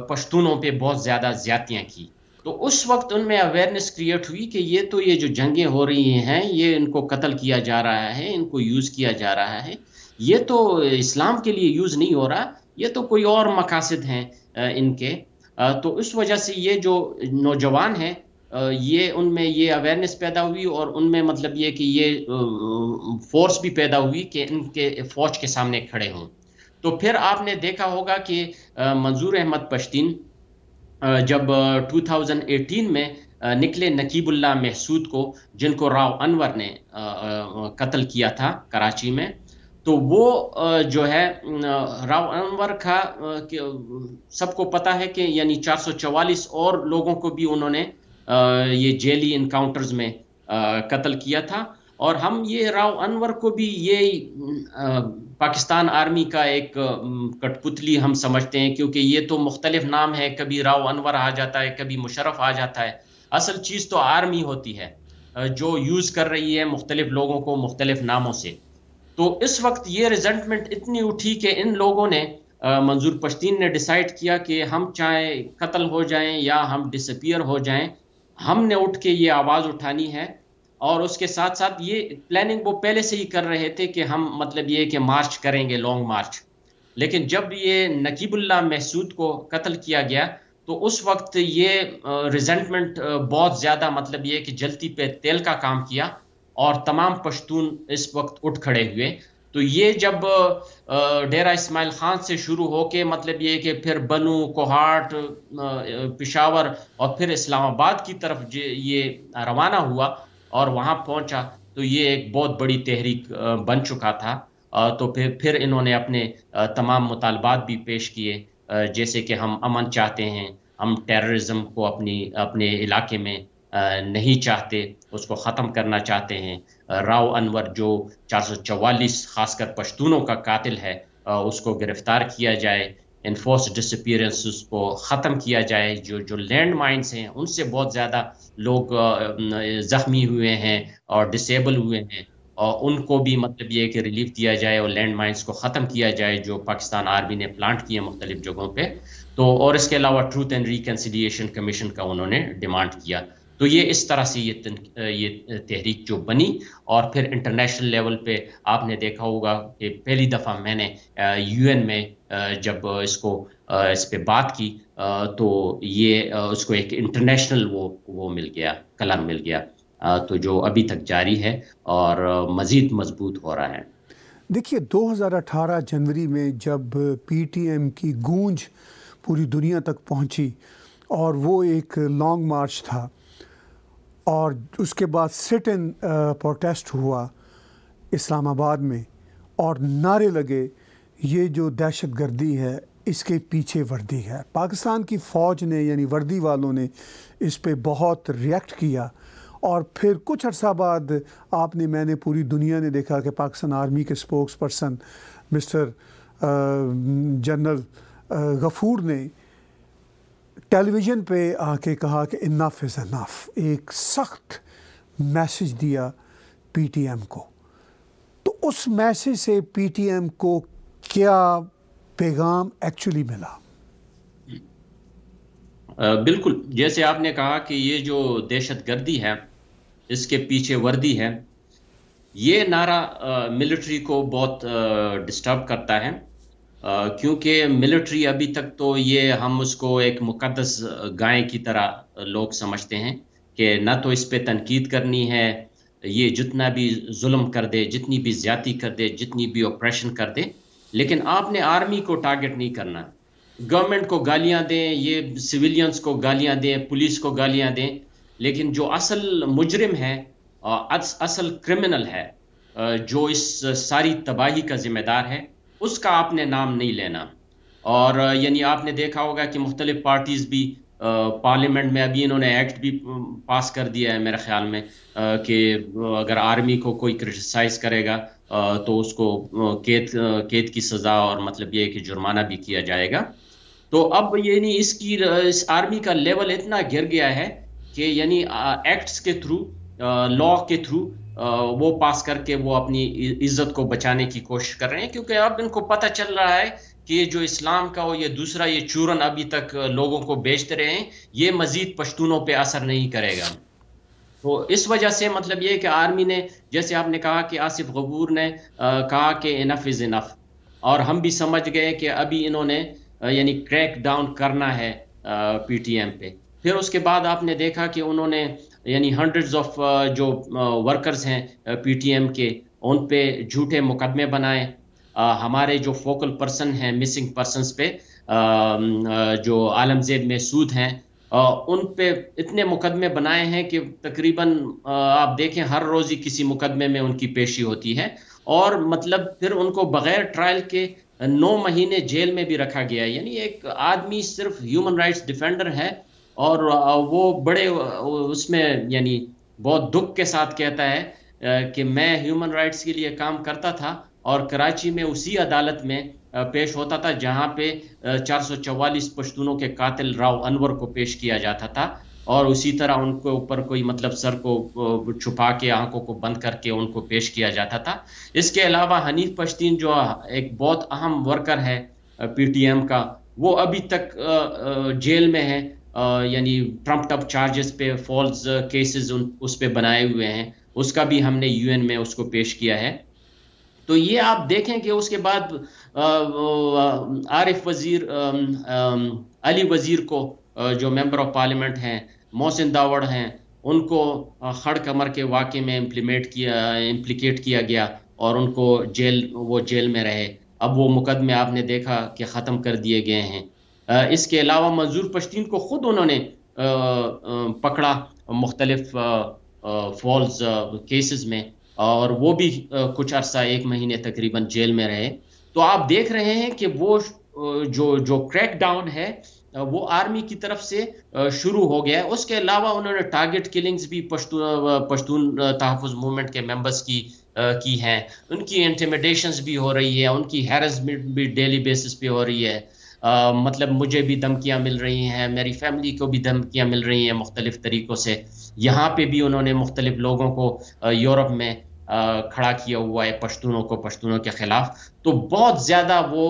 पश्तूनों पे बहुत ज़्यादा ज्यादतियाँ की तो उस वक्त उनमें अवेयरनेस क्रिएट हुई कि ये तो ये जो जंगें हो रही हैं ये इनको कत्ल किया जा रहा है इनको यूज़ किया जा रहा है ये तो इस्लाम के लिए यूज़ नहीं हो रहा ये तो कोई और मकासद हैं इनके तो उस वजह से ये जो नौजवान हैं ये उनमें ये अवेयरनेस पैदा हुई और उनमें मतलब ये कि ये फोर्स भी पैदा हुई कि इनके फौज के सामने खड़े हों तो फिर आपने देखा होगा कि मंजूर अहमद पश्तीन जब 2018 में निकले नकीबुल्ला महसूद को जिनको राव अनवर ने कत्ल किया था कराची में तो वो जो है राव अनवर का सबको पता है कि यानी 444 और लोगों को भी उन्होंने ये जेली इनकाउंटर्स में कत्ल किया था और हम ये राव अनवर को भी ये पाकिस्तान आर्मी का एक कठपुतली हम समझते हैं क्योंकि ये तो मुख्तलिफ नाम है कभी राव अनवर आ जाता है कभी मुशरफ आ जाता है असल चीज़ तो आर्मी होती है जो यूज़ कर रही है मुख्तलिफ लोगों को मुख्तलिफ नामों से तो इस वक्त ये रिजेंटमेंट इतनी उठी कि इन लोगों ने मंजूर पश्तीन ने डिसाइड किया कि हम चाहे कत्ल हो जाएं या हम डिसपियर हो जाएं हमने उठ के ये आवाज़ उठानी है और उसके साथ साथ ये प्लानिंग वो पहले से ही कर रहे थे कि हम मतलब ये कि मार्च करेंगे लॉन्ग मार्च लेकिन जब ये नकीबुल्ला महसूद को कत्ल किया गया तो उस वक्त ये रिजेंटमेंट बहुत ज़्यादा मतलब ये कि जल्दी पे तेल का काम किया और तमाम पश्तून इस वक्त उठ खड़े हुए तो ये जब डेरा इस्माइल ख़ान से शुरू होके मतलब ये कि फिर बनू कोहाट पिशावर और फिर इस्लामाबाद की तरफ ये रवाना हुआ और वहाँ पहुँचा तो ये एक बहुत बड़ी तहरीक बन चुका था तो फिर फिर इन्होंने अपने तमाम मुतालबात भी पेश किए जैसे कि हम अमन चाहते हैं हम टेररिज्म को अपनी अपने इलाके में नहीं चाहते उसको ख़त्म करना चाहते हैं राव अनवर जो 444 खासकर पश्तूनों का कातिल है उसको गिरफ्तार किया जाए इन्फोर्स डिसपियरेंस को ख़त्म किया जाए जो जो लैंड माइंस हैं उनसे बहुत ज़्यादा लोग ज़ख्मी हुए हैं और डिसेबल हुए हैं और उनको भी मतलब ये कि रिलीफ दिया जाए और लैंड माइंस को ख़त्म किया जाए जो पाकिस्तान आर्मी ने प्लांट किए मुख्तलिफ जगहों पर तो और इसके अलावा ट्रूथ एंड रिकन्सिलियशन कमीशन का उन्होंने डिमांड किया तो ये इस तरह से ये तन, ये तहरीक जो बनी और फिर इंटरनेशनल लेवल पे आपने देखा होगा कि पहली दफ़ा मैंने यूएन में जब इसको इस पर बात की तो ये उसको एक इंटरनेशनल वो वो मिल गया कलम मिल गया तो जो अभी तक जारी है और मज़ीद मजबूत हो रहा है देखिए 2018 जनवरी में जब पीटीएम की गूंज पूरी दुनिया तक पहुंची और वो एक लॉन्ग मार्च था और उसके बाद सिट इन प्रोटेस्ट हुआ इस्लामाबाद में और नारे लगे ये जो दहशत गर्दी है इसके पीछे वर्दी है पाकिस्तान की फ़ौज ने यानी वर्दी वालों ने इस पर बहुत रिएक्ट किया और फिर कुछ अर्सा बाद आपने मैंने पूरी दुनिया ने देखा कि पाकिस्तान आर्मी के spokesperson mister general Ghafoor ने टेलीविज़न पे आके कहा कि इनाफ इज़ अनाफ एक सख्त मैसेज दिया पीटीएम को तो उस मैसेज से पीटीएम को क्या पैगाम एक्चुअली मिला बिल्कुल जैसे आपने कहा कि ये जो दहशत गर्दी है इसके पीछे वर्दी है ये नारा मिलिट्री को बहुत डिस्टर्ब करता है क्योंकि मिलिट्री अभी तक तो ये हम उसको एक मुकदस गाय की तरह लोग समझते हैं कि ना तो इस पर तनकीद करनी है ये जितना भी जुल्म कर दे जितनी भी ज्यादा कर दे जितनी भी ऑपरेशन कर दे लेकिन आपने आर्मी को टारगेट नहीं करना गवर्नमेंट को गालियां दें ये सिविलियंस को गालियां दें पुलिस को गालियां दें लेकिन जो असल मुजरिम है असल क्रिमिनल है जो इस सारी तबाही का जिम्मेदार है उसका आपने नाम नहीं लेना और यानी आपने देखा होगा कि मुख्तलिफ पार्टीज़ भी पार्लियामेंट में अभी इन्होंने एक्ट भी पास कर दिया है मेरे ख्याल में कि अगर आर्मी को कोई क्रिटिसाइज करेगा तो उसको कैद कैद की सज़ा और मतलब ये कि जुर्माना भी किया जाएगा तो अब यानी इसकी इस आर्मी का लेवल इतना गिर गया है कि यानी एक्ट्स के थ्रू लॉ के थ्रू वो पास करके वो अपनी इज्जत को बचाने की कोशिश कर रहे हैं क्योंकि अब इनको पता चल रहा है कि जो इस्लाम का वो ये दूसरा ये चूरन अभी तक लोगों को बेचते रहे हैं ये मजीद पश्तूनों पे असर नहीं करेगा तो इस वजह से मतलब ये कि आर्मी ने जैसे आपने कहा कि आसिफ गबूर ने कहा कि इनफ इज़ इनफ और हम भी समझ गए कि अभी इन्होंने यानी क्रैक डाउन करना है पीटीएम पे फिर उसके बाद आपने देखा कि उन्होंने यानी हंड्रेड्स ऑफ जो वर्कर्स हैं पीटीएम के उन पे झूठे मुकदमे बनाए हमारे जो फोकल पर्सन हैं मिसिंग पर्सनस पे जो आलमजेब सूद हैं उन पे इतने मुकदमे बनाए हैं कि तकरीबन आप देखें हर रोज़ ही किसी मुकदमे में उनकी पेशी होती है और मतलब फिर उनको बगैर ट्रायल के नौ महीने जेल में भी रखा गया है यानी एक आदमी सिर्फ ह्यूमन राइट्स डिफेंडर है और वो बड़े उसमें यानी बहुत दुख के साथ कहता है कि मैं ह्यूमन राइट्स के लिए काम करता था और कराची में उसी अदालत में पेश होता था जहां पे 444 पश्तूनों के कातिल राव अनवर को पेश किया जाता था और उसी तरह उनके ऊपर कोई मतलब सर को छुपा के आंखों को बंद करके उनको पेश किया जाता था इसके अलावा हनीफ पश्तीन जो एक बहुत अहम वर्कर है पीटीएम का वो अभी तक जेल में है यानी ट्रम्प अप चार्जेस पे फॉल्स केसेस उन उस पर बनाए हुए हैं उसका भी हमने यूएन में उसको पेश किया है तो ये आप देखें कि उसके बाद आरिफ वज़ीर अली वज़ीर को जो मेंबर ऑफ पार्लियामेंट हैं मोहसिन दावड़ हैं उनको खड़ कमर के वाक़े में इम्प्लीमेंट किया इम्प्लीकेट किया गया और उनको जेल वो जेल में रहे अब वो मुकदमे आपने देखा कि ख़त्म कर दिए गए हैं इसके अलावा मंजूर पश्तीन को ख़ुद उन्होंने पकड़ा मुख्तलफ फॉल्स केसेस में और वो भी कुछ अरसा एक महीने तकरीबन जेल में रहे तो आप देख रहे हैं कि वो जो जो क्रैकडाउन है वो आर्मी की तरफ से शुरू हो गया है उसके अलावा उन्होंने टारगेट किलिंग्स भी पश्तून पश्तून तहफ़ मूवमेंट के मेंबर्स की की हैं उनकी इंटिमिडेशंस भी हो रही है उनकी हैरसमेंट भी डेली बेसिस पे हो रही है आ, मतलब मुझे भी धमकियाँ मिल रही हैं मेरी फैमिली को भी धमकियाँ मिल रही हैं मुख्तलिफ तरीक़ों से यहाँ पे भी उन्होंने मुख्तलिफ लोगों को यूरोप में खड़ा किया हुआ है पश्तूनों को पश्तूनों के खिलाफ तो बहुत ज़्यादा वो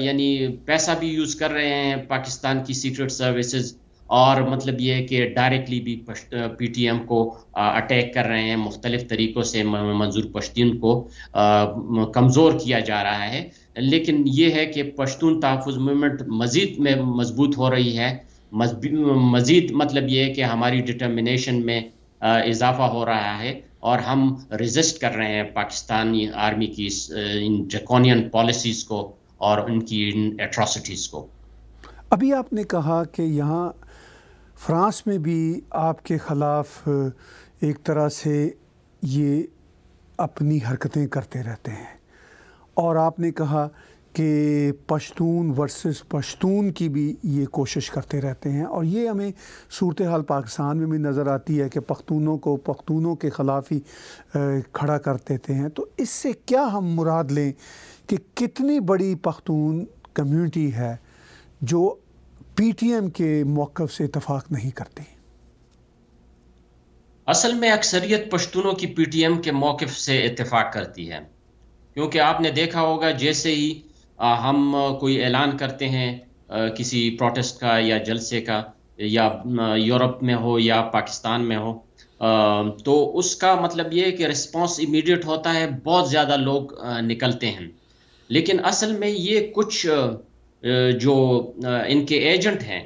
यानी पैसा भी यूज़ कर रहे हैं पाकिस्तान की सीक्रेट सर्विसेज और मतलब ये है कि डायरेक्टली भी पी टी एम को अटैक कर रहे हैं मुख्तलिफ तरीक़ों से मंजूर पश्तून को कमज़ोर किया जा रहा है लेकिन ये है कि पश्तून तहफ़ मूवमेंट मज़ीद में मजबूत हो रही है मज़ीद मतलब ये है कि हमारी डिटर्मिनेशन में इजाफा हो रहा है और हम रिजिस्ट कर रहे हैं पाकिस्तानी आर्मी की इन जकोनियन पॉलिसीज़ को और उनकी इन एट्रॉसिटीज़ को अभी आपने कहा कि यहाँ फ्रांस में भी आपके ख़िलाफ़ एक तरह से ये अपनी हरकतें करते रहते हैं और आपने कहा कि पश्तून वर्सेस पश्तून की भी ये कोशिश करते रहते हैं और ये हमें सूरत हाल पाकिस्तान में भी नज़र आती है कि पख्तूनों को पख्तूनों के ख़िलाफ़ ही खड़ा कर देते हैं तो इससे क्या हम मुराद लें कि कितनी बड़ी पख्तून कम्युनिटी है जो पी टी एम के मौक़ से इतफाक़ नहीं करते असल में अक्सरियत पश्तूनों की पी टी एम के मौक़ से इतफाक़ करती है क्योंकि आपने देखा होगा जैसे ही हम कोई ऐलान करते हैं किसी प्रोटेस्ट का या जलसे का या यूरोप में हो या पाकिस्तान में हो तो उसका मतलब ये है कि रिस्पांस इमीडिएट होता है बहुत ज़्यादा लोग निकलते हैं लेकिन असल में ये कुछ जो इनके एजेंट हैं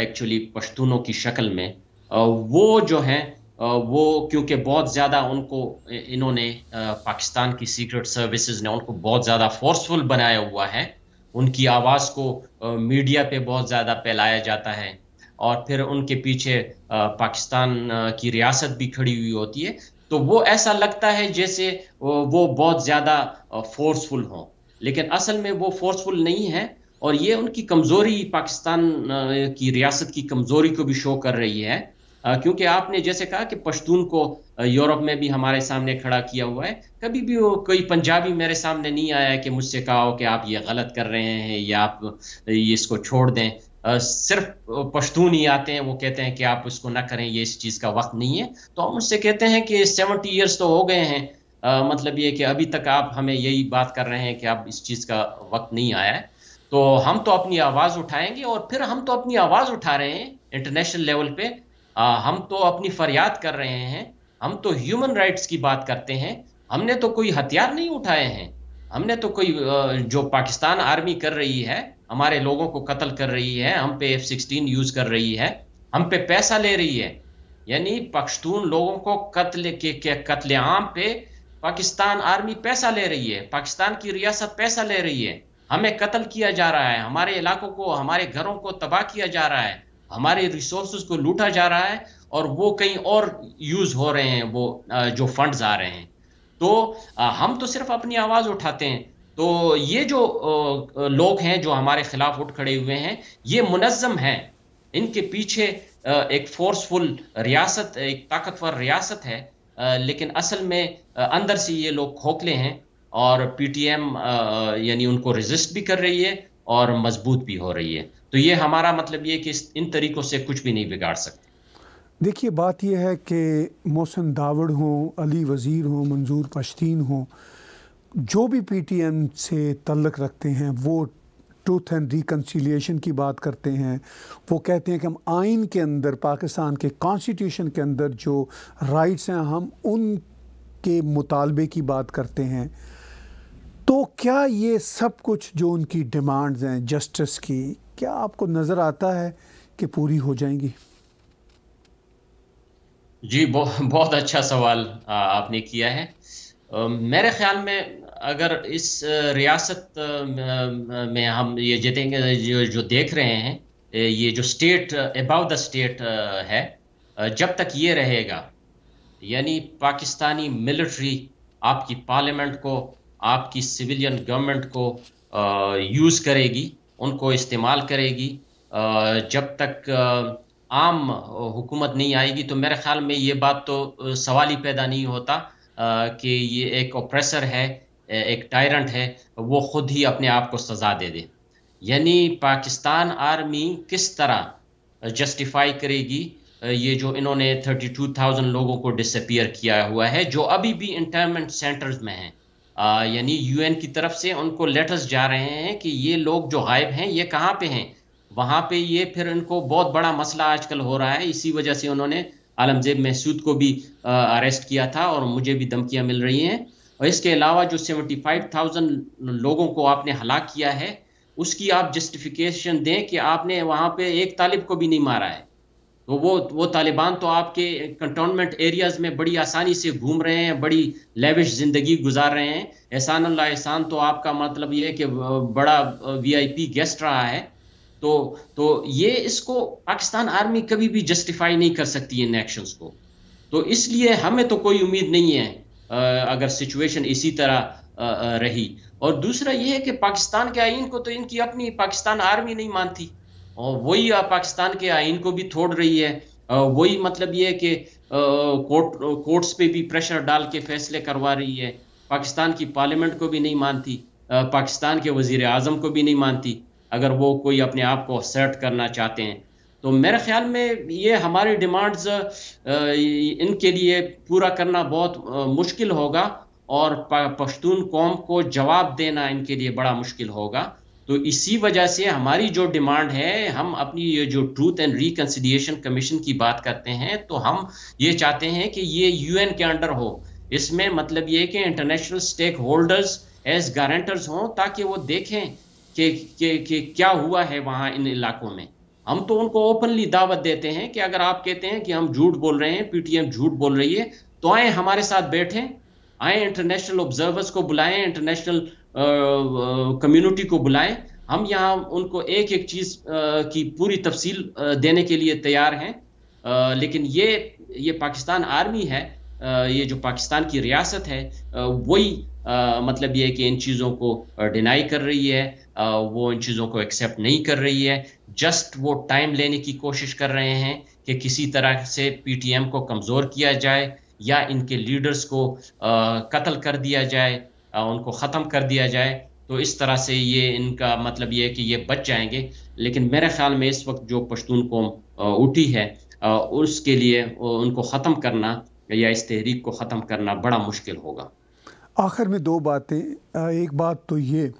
एक्चुअली पश्तूनों की शक्ल में वो जो हैं वो क्योंकि बहुत ज़्यादा उनको इन्होंने पाकिस्तान की सीक्रेट सर्विसेज ने उनको बहुत ज़्यादा फोर्सफुल बनाया हुआ है उनकी आवाज़ को मीडिया पे बहुत ज़्यादा फैलाया जाता है और फिर उनके पीछे पाकिस्तान की रियासत भी खड़ी हुई होती है तो वो ऐसा लगता है जैसे वो बहुत ज़्यादा फोर्सफुल हों लेकिन असल में वो फोर्सफुल नहीं है और ये उनकी कमज़ोरी पाकिस्तान की रियासत की कमज़ोरी को भी शो कर रही है क्योंकि आपने जैसे कहा कि पश्तून को यूरोप में भी हमारे सामने खड़ा किया हुआ है कभी भी वो कोई पंजाबी मेरे सामने नहीं आया कि मुझसे कहा हो कि आप ये गलत कर रहे हैं या आप ये इसको छोड़ दें सिर्फ पश्तून ही आते हैं वो कहते हैं कि आप उसको ना करें ये इस चीज़ का वक्त नहीं है तो हम उससे कहते हैं कि सेवेंटी ईयर्स तो हो गए हैं आ, मतलब ये कि अभी तक आप हमें यही बात कर रहे हैं कि आप इस चीज़ का वक्त नहीं आया है तो हम तो अपनी आवाज़ उठाएंगे और फिर हम तो अपनी आवाज़ उठा रहे हैं इंटरनेशनल लेवल पे आ, हम तो अपनी फरियाद कर रहे हैं हम तो ह्यूमन राइट्स की बात करते हैं हमने तो कोई हथियार नहीं उठाए हैं हमने तो कोई जो पाकिस्तान आर्मी कर रही है हमारे लोगों को कत्ल कर रही है हम पे एफ सिक्सटीन यूज़ कर रही है हम पे पैसा ले रही है यानी पख्तून लोगों को कत्ल के, के कत्लेआम पे पाकिस्तान आर्मी पैसा ले रही है पाकिस्तान की रियासत पैसा ले रही है हमें कत्ल किया जा रहा है हमारे इलाकों को हमारे घरों को तबाह किया जा रहा है हमारे रिसोर्स को लूटा जा रहा है और वो कहीं और यूज हो रहे हैं वो जो फंड्स आ रहे हैं तो हम तो सिर्फ अपनी आवाज उठाते हैं तो ये जो लोग हैं जो हमारे खिलाफ उठ खड़े हुए हैं ये मुनज़म हैं इनके पीछे एक फोर्सफुल रियासत एक ताकतवर रियासत है लेकिन असल में अंदर से ये लोग खोखले हैं और पीटीएम यानी उनको रेजिस्ट भी कर रही है और मजबूत भी हो रही है तो ये हमारा मतलब ये कि इन तरीकों से कुछ भी नहीं बिगाड़ सकते देखिए बात यह है कि मोहसिन दावड़ हों अली वज़ीर हों मंजूर पश्तीन हों जो भी पीटीएम से तल्लक रखते हैं वो ट्रूथ एंड रिकनसीशन की बात करते हैं वो कहते हैं कि हम आइन के अंदर पाकिस्तान के कॉन्स्टिट्यूशन के अंदर जो राइट्स हैं हम उनके मुतालबे की बात करते हैं तो क्या ये सब कुछ जो उनकी डिमांड्स हैं जस्टिस की क्या आपको नज़र आता है कि पूरी हो जाएंगी जी बहुत अच्छा सवाल आपने किया है मेरे ख्याल में अगर इस रियासत में हम ये जीतेंगे जो, जो देख रहे हैं ये जो स्टेट अबाउ द स्टेट है जब तक ये रहेगा यानी पाकिस्तानी मिलिट्री आपकी पार्लियामेंट को आपकी सिविलियन गवर्नमेंट को यूज़ करेगी उनको इस्तेमाल करेगी जब तक आम हुकूमत नहीं आएगी तो मेरे ख्याल में ये बात तो सवाल ही पैदा नहीं होता कि ये एक ऑप्रेसर है एक टायरेंट है वो खुद ही अपने आप को सज़ा दे दे यानी पाकिस्तान आर्मी किस तरह जस्टिफाई करेगी ये जो इन्होंने 32,000 लोगों को डिसअपियर किया हुआ है जो अभी भी इंटरमेंट सेंटर्स में हैं यानी यूएन की तरफ से उनको लेटर्स जा रहे हैं कि ये लोग जो गायब हैं ये कहाँ पे हैं वहाँ पे ये फिर उनको बहुत बड़ा मसला आजकल हो रहा है इसी वजह से उन्होंने आलमजेब महसूद को भी अरेस्ट किया था और मुझे भी धमकियाँ मिल रही हैं और इसके अलावा जो थाउजेंड लोगों को आपने हलाक किया है उसकी आप जस्टिफिकेशन दें कि आपने वहाँ पे एक तालिब को भी नहीं मारा है तो वो वो तालिबान तो आपके कंटोनमेंट एरियाज में बड़ी आसानी से घूम रहे हैं बड़ी लेविश ज़िंदगी गुजार रहे हैं एहसान अल्लाह एहसान तो आपका मतलब ये है कि बड़ा वीआईपी गेस्ट रहा है तो तो ये इसको पाकिस्तान आर्मी कभी भी जस्टिफाई नहीं कर सकती इन एक्शन को तो इसलिए हमें तो कोई उम्मीद नहीं है अगर सिचुएशन इसी तरह रही और दूसरा ये है कि पाकिस्तान के आइन को तो इनकी अपनी पाकिस्तान आर्मी नहीं मानती और वही पाकिस्तान के आइन को भी तोड़ रही है वही मतलब ये है कि कोर्ट कोर्ट्स पे भी प्रेशर डाल के फैसले करवा रही है पाकिस्तान की पार्लियामेंट को भी नहीं मानती पाकिस्तान के वजीर अजम को भी नहीं मानती अगर वो कोई अपने आप को सेट करना चाहते हैं तो मेरे ख्याल में ये हमारी डिमांड्स इनके लिए पूरा करना बहुत मुश्किल होगा और पश्तून कौम को जवाब देना इनके लिए बड़ा मुश्किल होगा तो इसी वजह से हमारी जो डिमांड है हम अपनी ये जो ट्रूथ एंड रिकनसिडिएशन कमीशन की बात करते हैं तो हम ये चाहते हैं कि ये यूएन के अंडर हो इसमें मतलब ये कि international stakeholders as guarantors हों ताकि वो देखें कि, कि, कि क्या हुआ है वहाँ इन इलाकों में हम तो उनको ओपनली दावत देते हैं कि अगर आप कहते हैं कि हम झूठ बोल रहे हैं पीटीएम झूठ बोल रही है तो आए हमारे साथ बैठें आए इंटरनेशनल ऑब्जर्वर्स को बुलाएं इंटरनेशनल कम्युनिटी को बुलाएं हम यहाँ उनको एक एक चीज़ की पूरी तफसील देने के लिए तैयार हैं लेकिन ये ये पाकिस्तान आर्मी है ये जो पाकिस्तान की रियासत है वही मतलब ये कि इन चीज़ों को डिनाई कर रही है वो इन चीज़ों को एक्सेप्ट नहीं कर रही है जस्ट वो टाइम लेने की कोशिश कर रहे हैं कि किसी तरह से पीटीएम को कमज़ोर किया जाए या इनके लीडर्स को कत्ल कर दिया जाए उनको ख़त्म कर दिया जाए तो इस तरह से ये इनका मतलब ये है कि ये बच जाएंगे लेकिन मेरे ख्याल में इस वक्त जो पश्तून कौम उठी है उसके लिए उनको ख़त्म करना या इस तहरीक को ख़त्म करना बड़ा मुश्किल होगा आखिर में दो बातें एक बात तो ये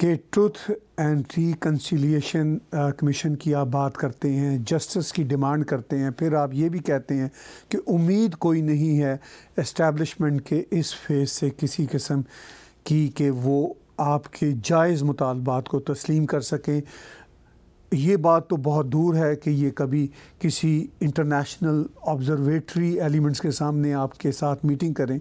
कि ट्रुथ एंड रिकन्सिलियशन कमीशन की आप बात करते हैं जस्टिस की डिमांड करते हैं फिर आप ये भी कहते हैं कि उम्मीद कोई नहीं है इस्टेबलिशमेंट के इस फेज़ से किसी किस्म की कि वो आपके जायज़ मुतालबात को तस्लीम कर सकें ये बात तो बहुत दूर है कि ये कभी किसी इंटरनेशनल ऑब्ज़रवेटरी एलिमेंट्स के सामने आपके साथ मीटिंग करें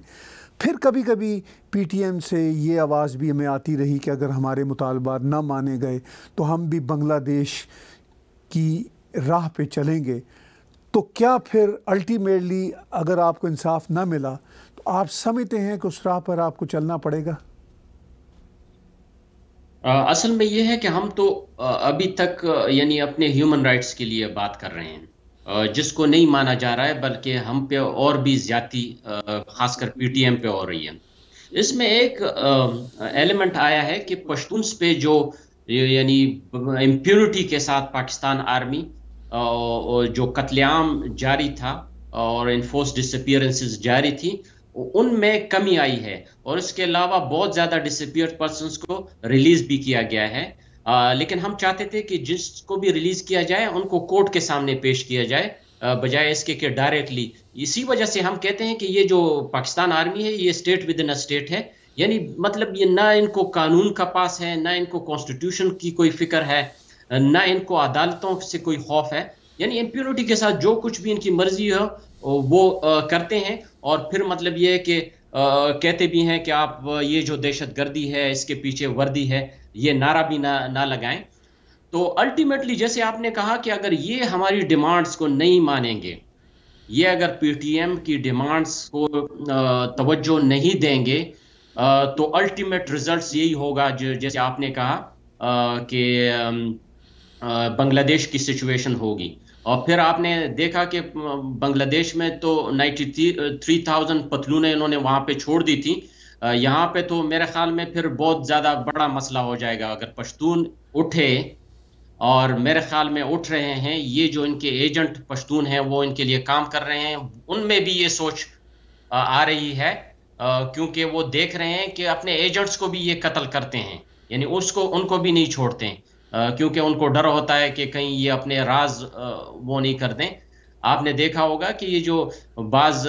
फिर कभी कभी पीटीएम से ये आवाज़ भी हमें आती रही कि अगर हमारे मुतालबात ना माने गए तो हम भी बांग्लादेश की राह पे चलेंगे तो क्या फिर अल्टीमेटली अगर आपको इंसाफ ना मिला तो आप समझते हैं कि उस राह पर आपको चलना पड़ेगा आ, असल में ये है कि हम तो अभी तक यानी अपने ह्यूमन राइट्स के लिए बात कर रहे हैं जिसको नहीं माना जा रहा है बल्कि हम पे और भी ज्यादा खासकर पीटीएम पे हो रही है इसमें एक एलिमेंट आया है कि पश्तूनस पे जो यानी इम्प्यूनिटी के साथ पाकिस्तान आर्मी जो कत्लेआम जारी था और इन्फोर्स डिसअपियरेंसेस जारी थी उनमें कमी आई है और इसके अलावा बहुत ज़्यादा डिसअपियर पर्सन को रिलीज भी किया गया है लेकिन हम चाहते थे कि जिसको भी रिलीज किया जाए उनको कोर्ट के सामने पेश किया जाए बजाय इसके के डायरेक्टली इसी वजह से हम कहते हैं कि ये जो पाकिस्तान आर्मी है ये state within a state है यानी मतलब ये ना इनको कानून का पास है ना इनको कॉन्स्टिट्यूशन की कोई फिक्र है ना इनको अदालतों से कोई खौफ है यानी इम्प्यूनिटी के साथ जो कुछ भी इनकी मर्जी हो वो करते हैं और फिर मतलब ये है कि कहते भी हैं कि आप ये जो दहशत गर्दी है इसके पीछे वर्दी है ये नारा भी ना ना लगाएं तो अल्टीमेटली जैसे आपने कहा कि अगर ये हमारी डिमांड्स को नहीं मानेंगे ये अगर पीटीएम की डिमांड्स को तवज्जो नहीं देंगे तो अल्टीमेट रिजल्ट्स यही होगा जैसे आपने कहा कि बांग्लादेश की सिचुएशन होगी और फिर आपने देखा कि बांग्लादेश में तो थ्री थाउजेंड पतलूने इन्होंने वहां पे छोड़ दी थी यहाँ पे तो मेरे ख्याल में फिर बहुत ज़्यादा बड़ा मसला हो जाएगा अगर पश्तून उठे और मेरे ख्याल में उठ रहे हैं ये जो इनके एजेंट पश्तून हैं वो इनके लिए काम कर रहे हैं उनमें भी ये सोच आ रही है क्योंकि वो देख रहे हैं कि अपने एजेंट्स को भी ये कत्ल करते हैं यानी उसको उनको भी नहीं छोड़ते क्योंकि उनको डर होता है कि कहीं ये अपने राज वो नहीं कर दें आपने देखा होगा कि ये जो बाज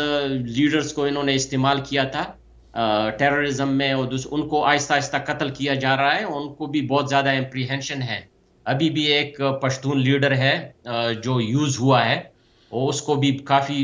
लीडर्स को इन्होंने इस्तेमाल किया था टेररिज्म में और उनको आहिस्ता आहिस्ता कत्ल किया जा रहा है उनको भी बहुत ज़्यादा एम्प्रीहेंशन है अभी भी एक पश्तून लीडर है जो यूज़ हुआ है और उसको भी काफ़ी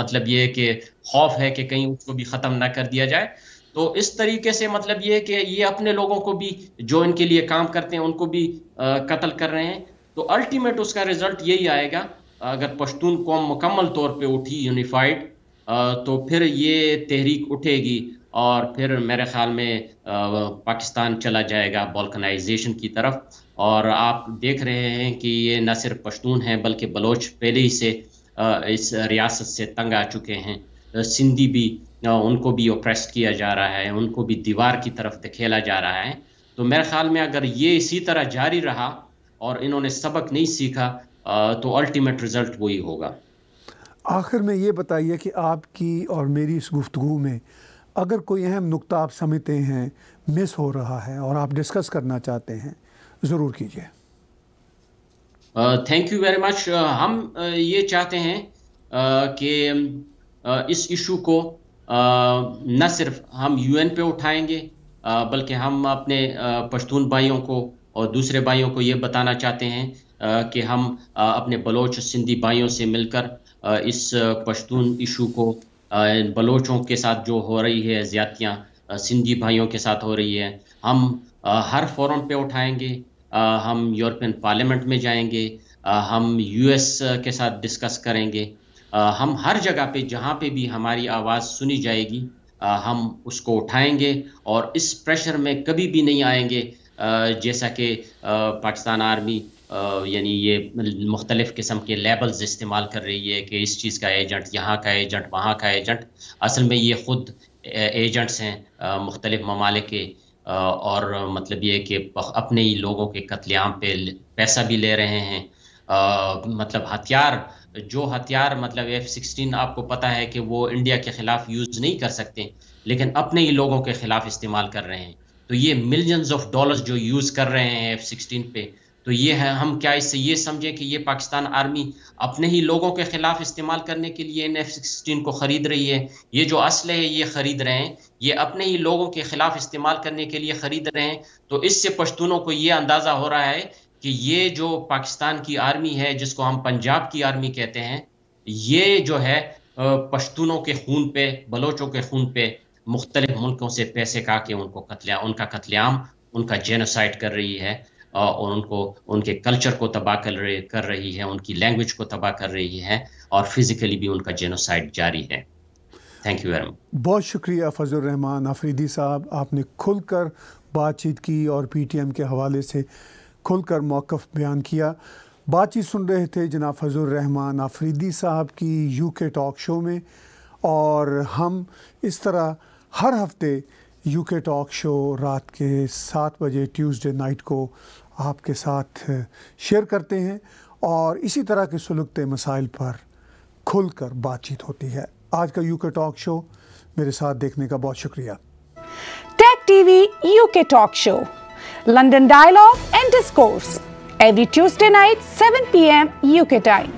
मतलब ये कि खौफ है कि कहीं उसको भी ख़त्म ना कर दिया जाए तो इस तरीके से मतलब ये कि ये अपने लोगों को भी जो इनके लिए काम करते हैं उनको भी कत्ल कर रहे हैं तो अल्टीमेट उसका रिजल्ट यही आएगा अगर पश्तून कौम मुकम्मल तौर पे उठी यूनिफाइड तो फिर ये तहरीक उठेगी और फिर मेरे ख्याल में पाकिस्तान चला जाएगा बॉल्कनाइजेशन की तरफ और आप देख रहे हैं कि ये न सिर्फ पश्तून हैं बल्कि बलोच पहले ही से इस रियासत से तंग आ चुके हैं सिंधी भी उनको भी ओप्रेस किया जा रहा है उनको भी दीवार की तरफ धकेला जा रहा है तो मेरे ख्याल में अगर ये इसी तरह जारी रहा और इन्होंने सबक नहीं सीखा तो अल्टीमेट रिजल्ट वही होगा आखिर में ये बताइए कि आपकी और मेरी इस गुफ्तु में अगर कोई अहम नुकता आप समझते हैं मिस हो रहा है और आप डिस्कस करना चाहते हैं ज़रूर कीजिए थैंक यू वेरी मच हम ये चाहते हैं uh, कि uh, इस इशू को न सिर्फ हम यूएन पे उठाएंगे बल्कि हम अपने पश्तून भाइयों को और दूसरे भाइयों को ये बताना चाहते हैं कि हम अपने बलोच सिंधी भाइयों से मिलकर इस पश्तून इशू को बलोचों के साथ जो हो रही है ज्यादतियाँ सिंधी भाइयों के साथ हो रही है हम हर फोरम पे उठाएंगे हम यूरोपियन पार्लियामेंट में जाएंगे हम यूएस के साथ डिस्कस करेंगे हम हर जगह पे जहाँ पे भी हमारी आवाज़ सुनी जाएगी हम उसको उठाएंगे और इस प्रेशर में कभी भी नहीं आएंगे जैसा कि पाकिस्तान आर्मी यानी ये मुख्तलिफ़ किस्म के लेबल्स इस्तेमाल कर रही है कि इस चीज़ का एजेंट यहाँ का एजेंट वहाँ का एजेंट असल में ये ख़ुद एजेंट्स हैं मुख्तलिफ़ ममालिक के और मतलब ये कि अपने ही लोगों के कत्लेआम पे पैसा भी ले रहे हैं आ, मतलब हथियार जो हथियार मतलब एफ सिक्सटीन आपको पता है कि वो इंडिया के ख़िलाफ़ यूज़ नहीं कर सकते लेकिन अपने ही लोगों के ख़िलाफ़ इस्तेमाल कर रहे हैं तो ये मिलियंस ऑफ डॉलर्स जो यूज़ कर रहे हैं एफ सिक्सटीन पे तो ये है हम क्या इससे ये समझें कि ये पाकिस्तान आर्मी अपने ही लोगों के खिलाफ इस्तेमाल करने के लिए एन एफ सिक्सटीन को ख़रीद रही है ये जो असले है ये ख़रीद रहे हैं ये अपने ही लोगों के खिलाफ इस्तेमाल करने के लिए ख़रीद रहे हैं तो इससे पश्तूनों को ये अंदाज़ा हो रहा है कि ये जो पाकिस्तान की आर्मी है जिसको हम पंजाब की आर्मी कहते हैं ये जो है पश्तूनों के खून पे बलोचों के खून पे मुख्तलिफ मुल्कों से पैसे का के उनको उनका कतलेआम उनका जेनोसाइड कर रही है और उनको उनके कल्चर को तबाह कर रहे कर रही है उनकी लैंग्वेज को तबाह कर रही है और फिजिकली भी उनका जेनोसाइड जारी है थैंक यू वेरी मच बहुत शुक्रिया फजल रहमान आफरीदी साहब आपने खुलकर बातचीत की और पीटीएम के हवाले से खुलकर मौकफ बयान किया बातचीत सुन रहे थे जनाब फजल रहमान आफरीदी साहब की यूके टॉक शो में और हम इस तरह हर हफ्ते यूके टॉक शो रात के सात बजे ट्यूसडे नाइट को आपके साथ शेयर करते हैं और इसी तरह के सुलगते मसाइल पर खुलकर बातचीत होती है आज का यूके टॉक शो मेरे साथ देखने का बहुत शुक्रिया tech TV UK talk show London dialogue and discourse every Tuesday night 7 PM UK time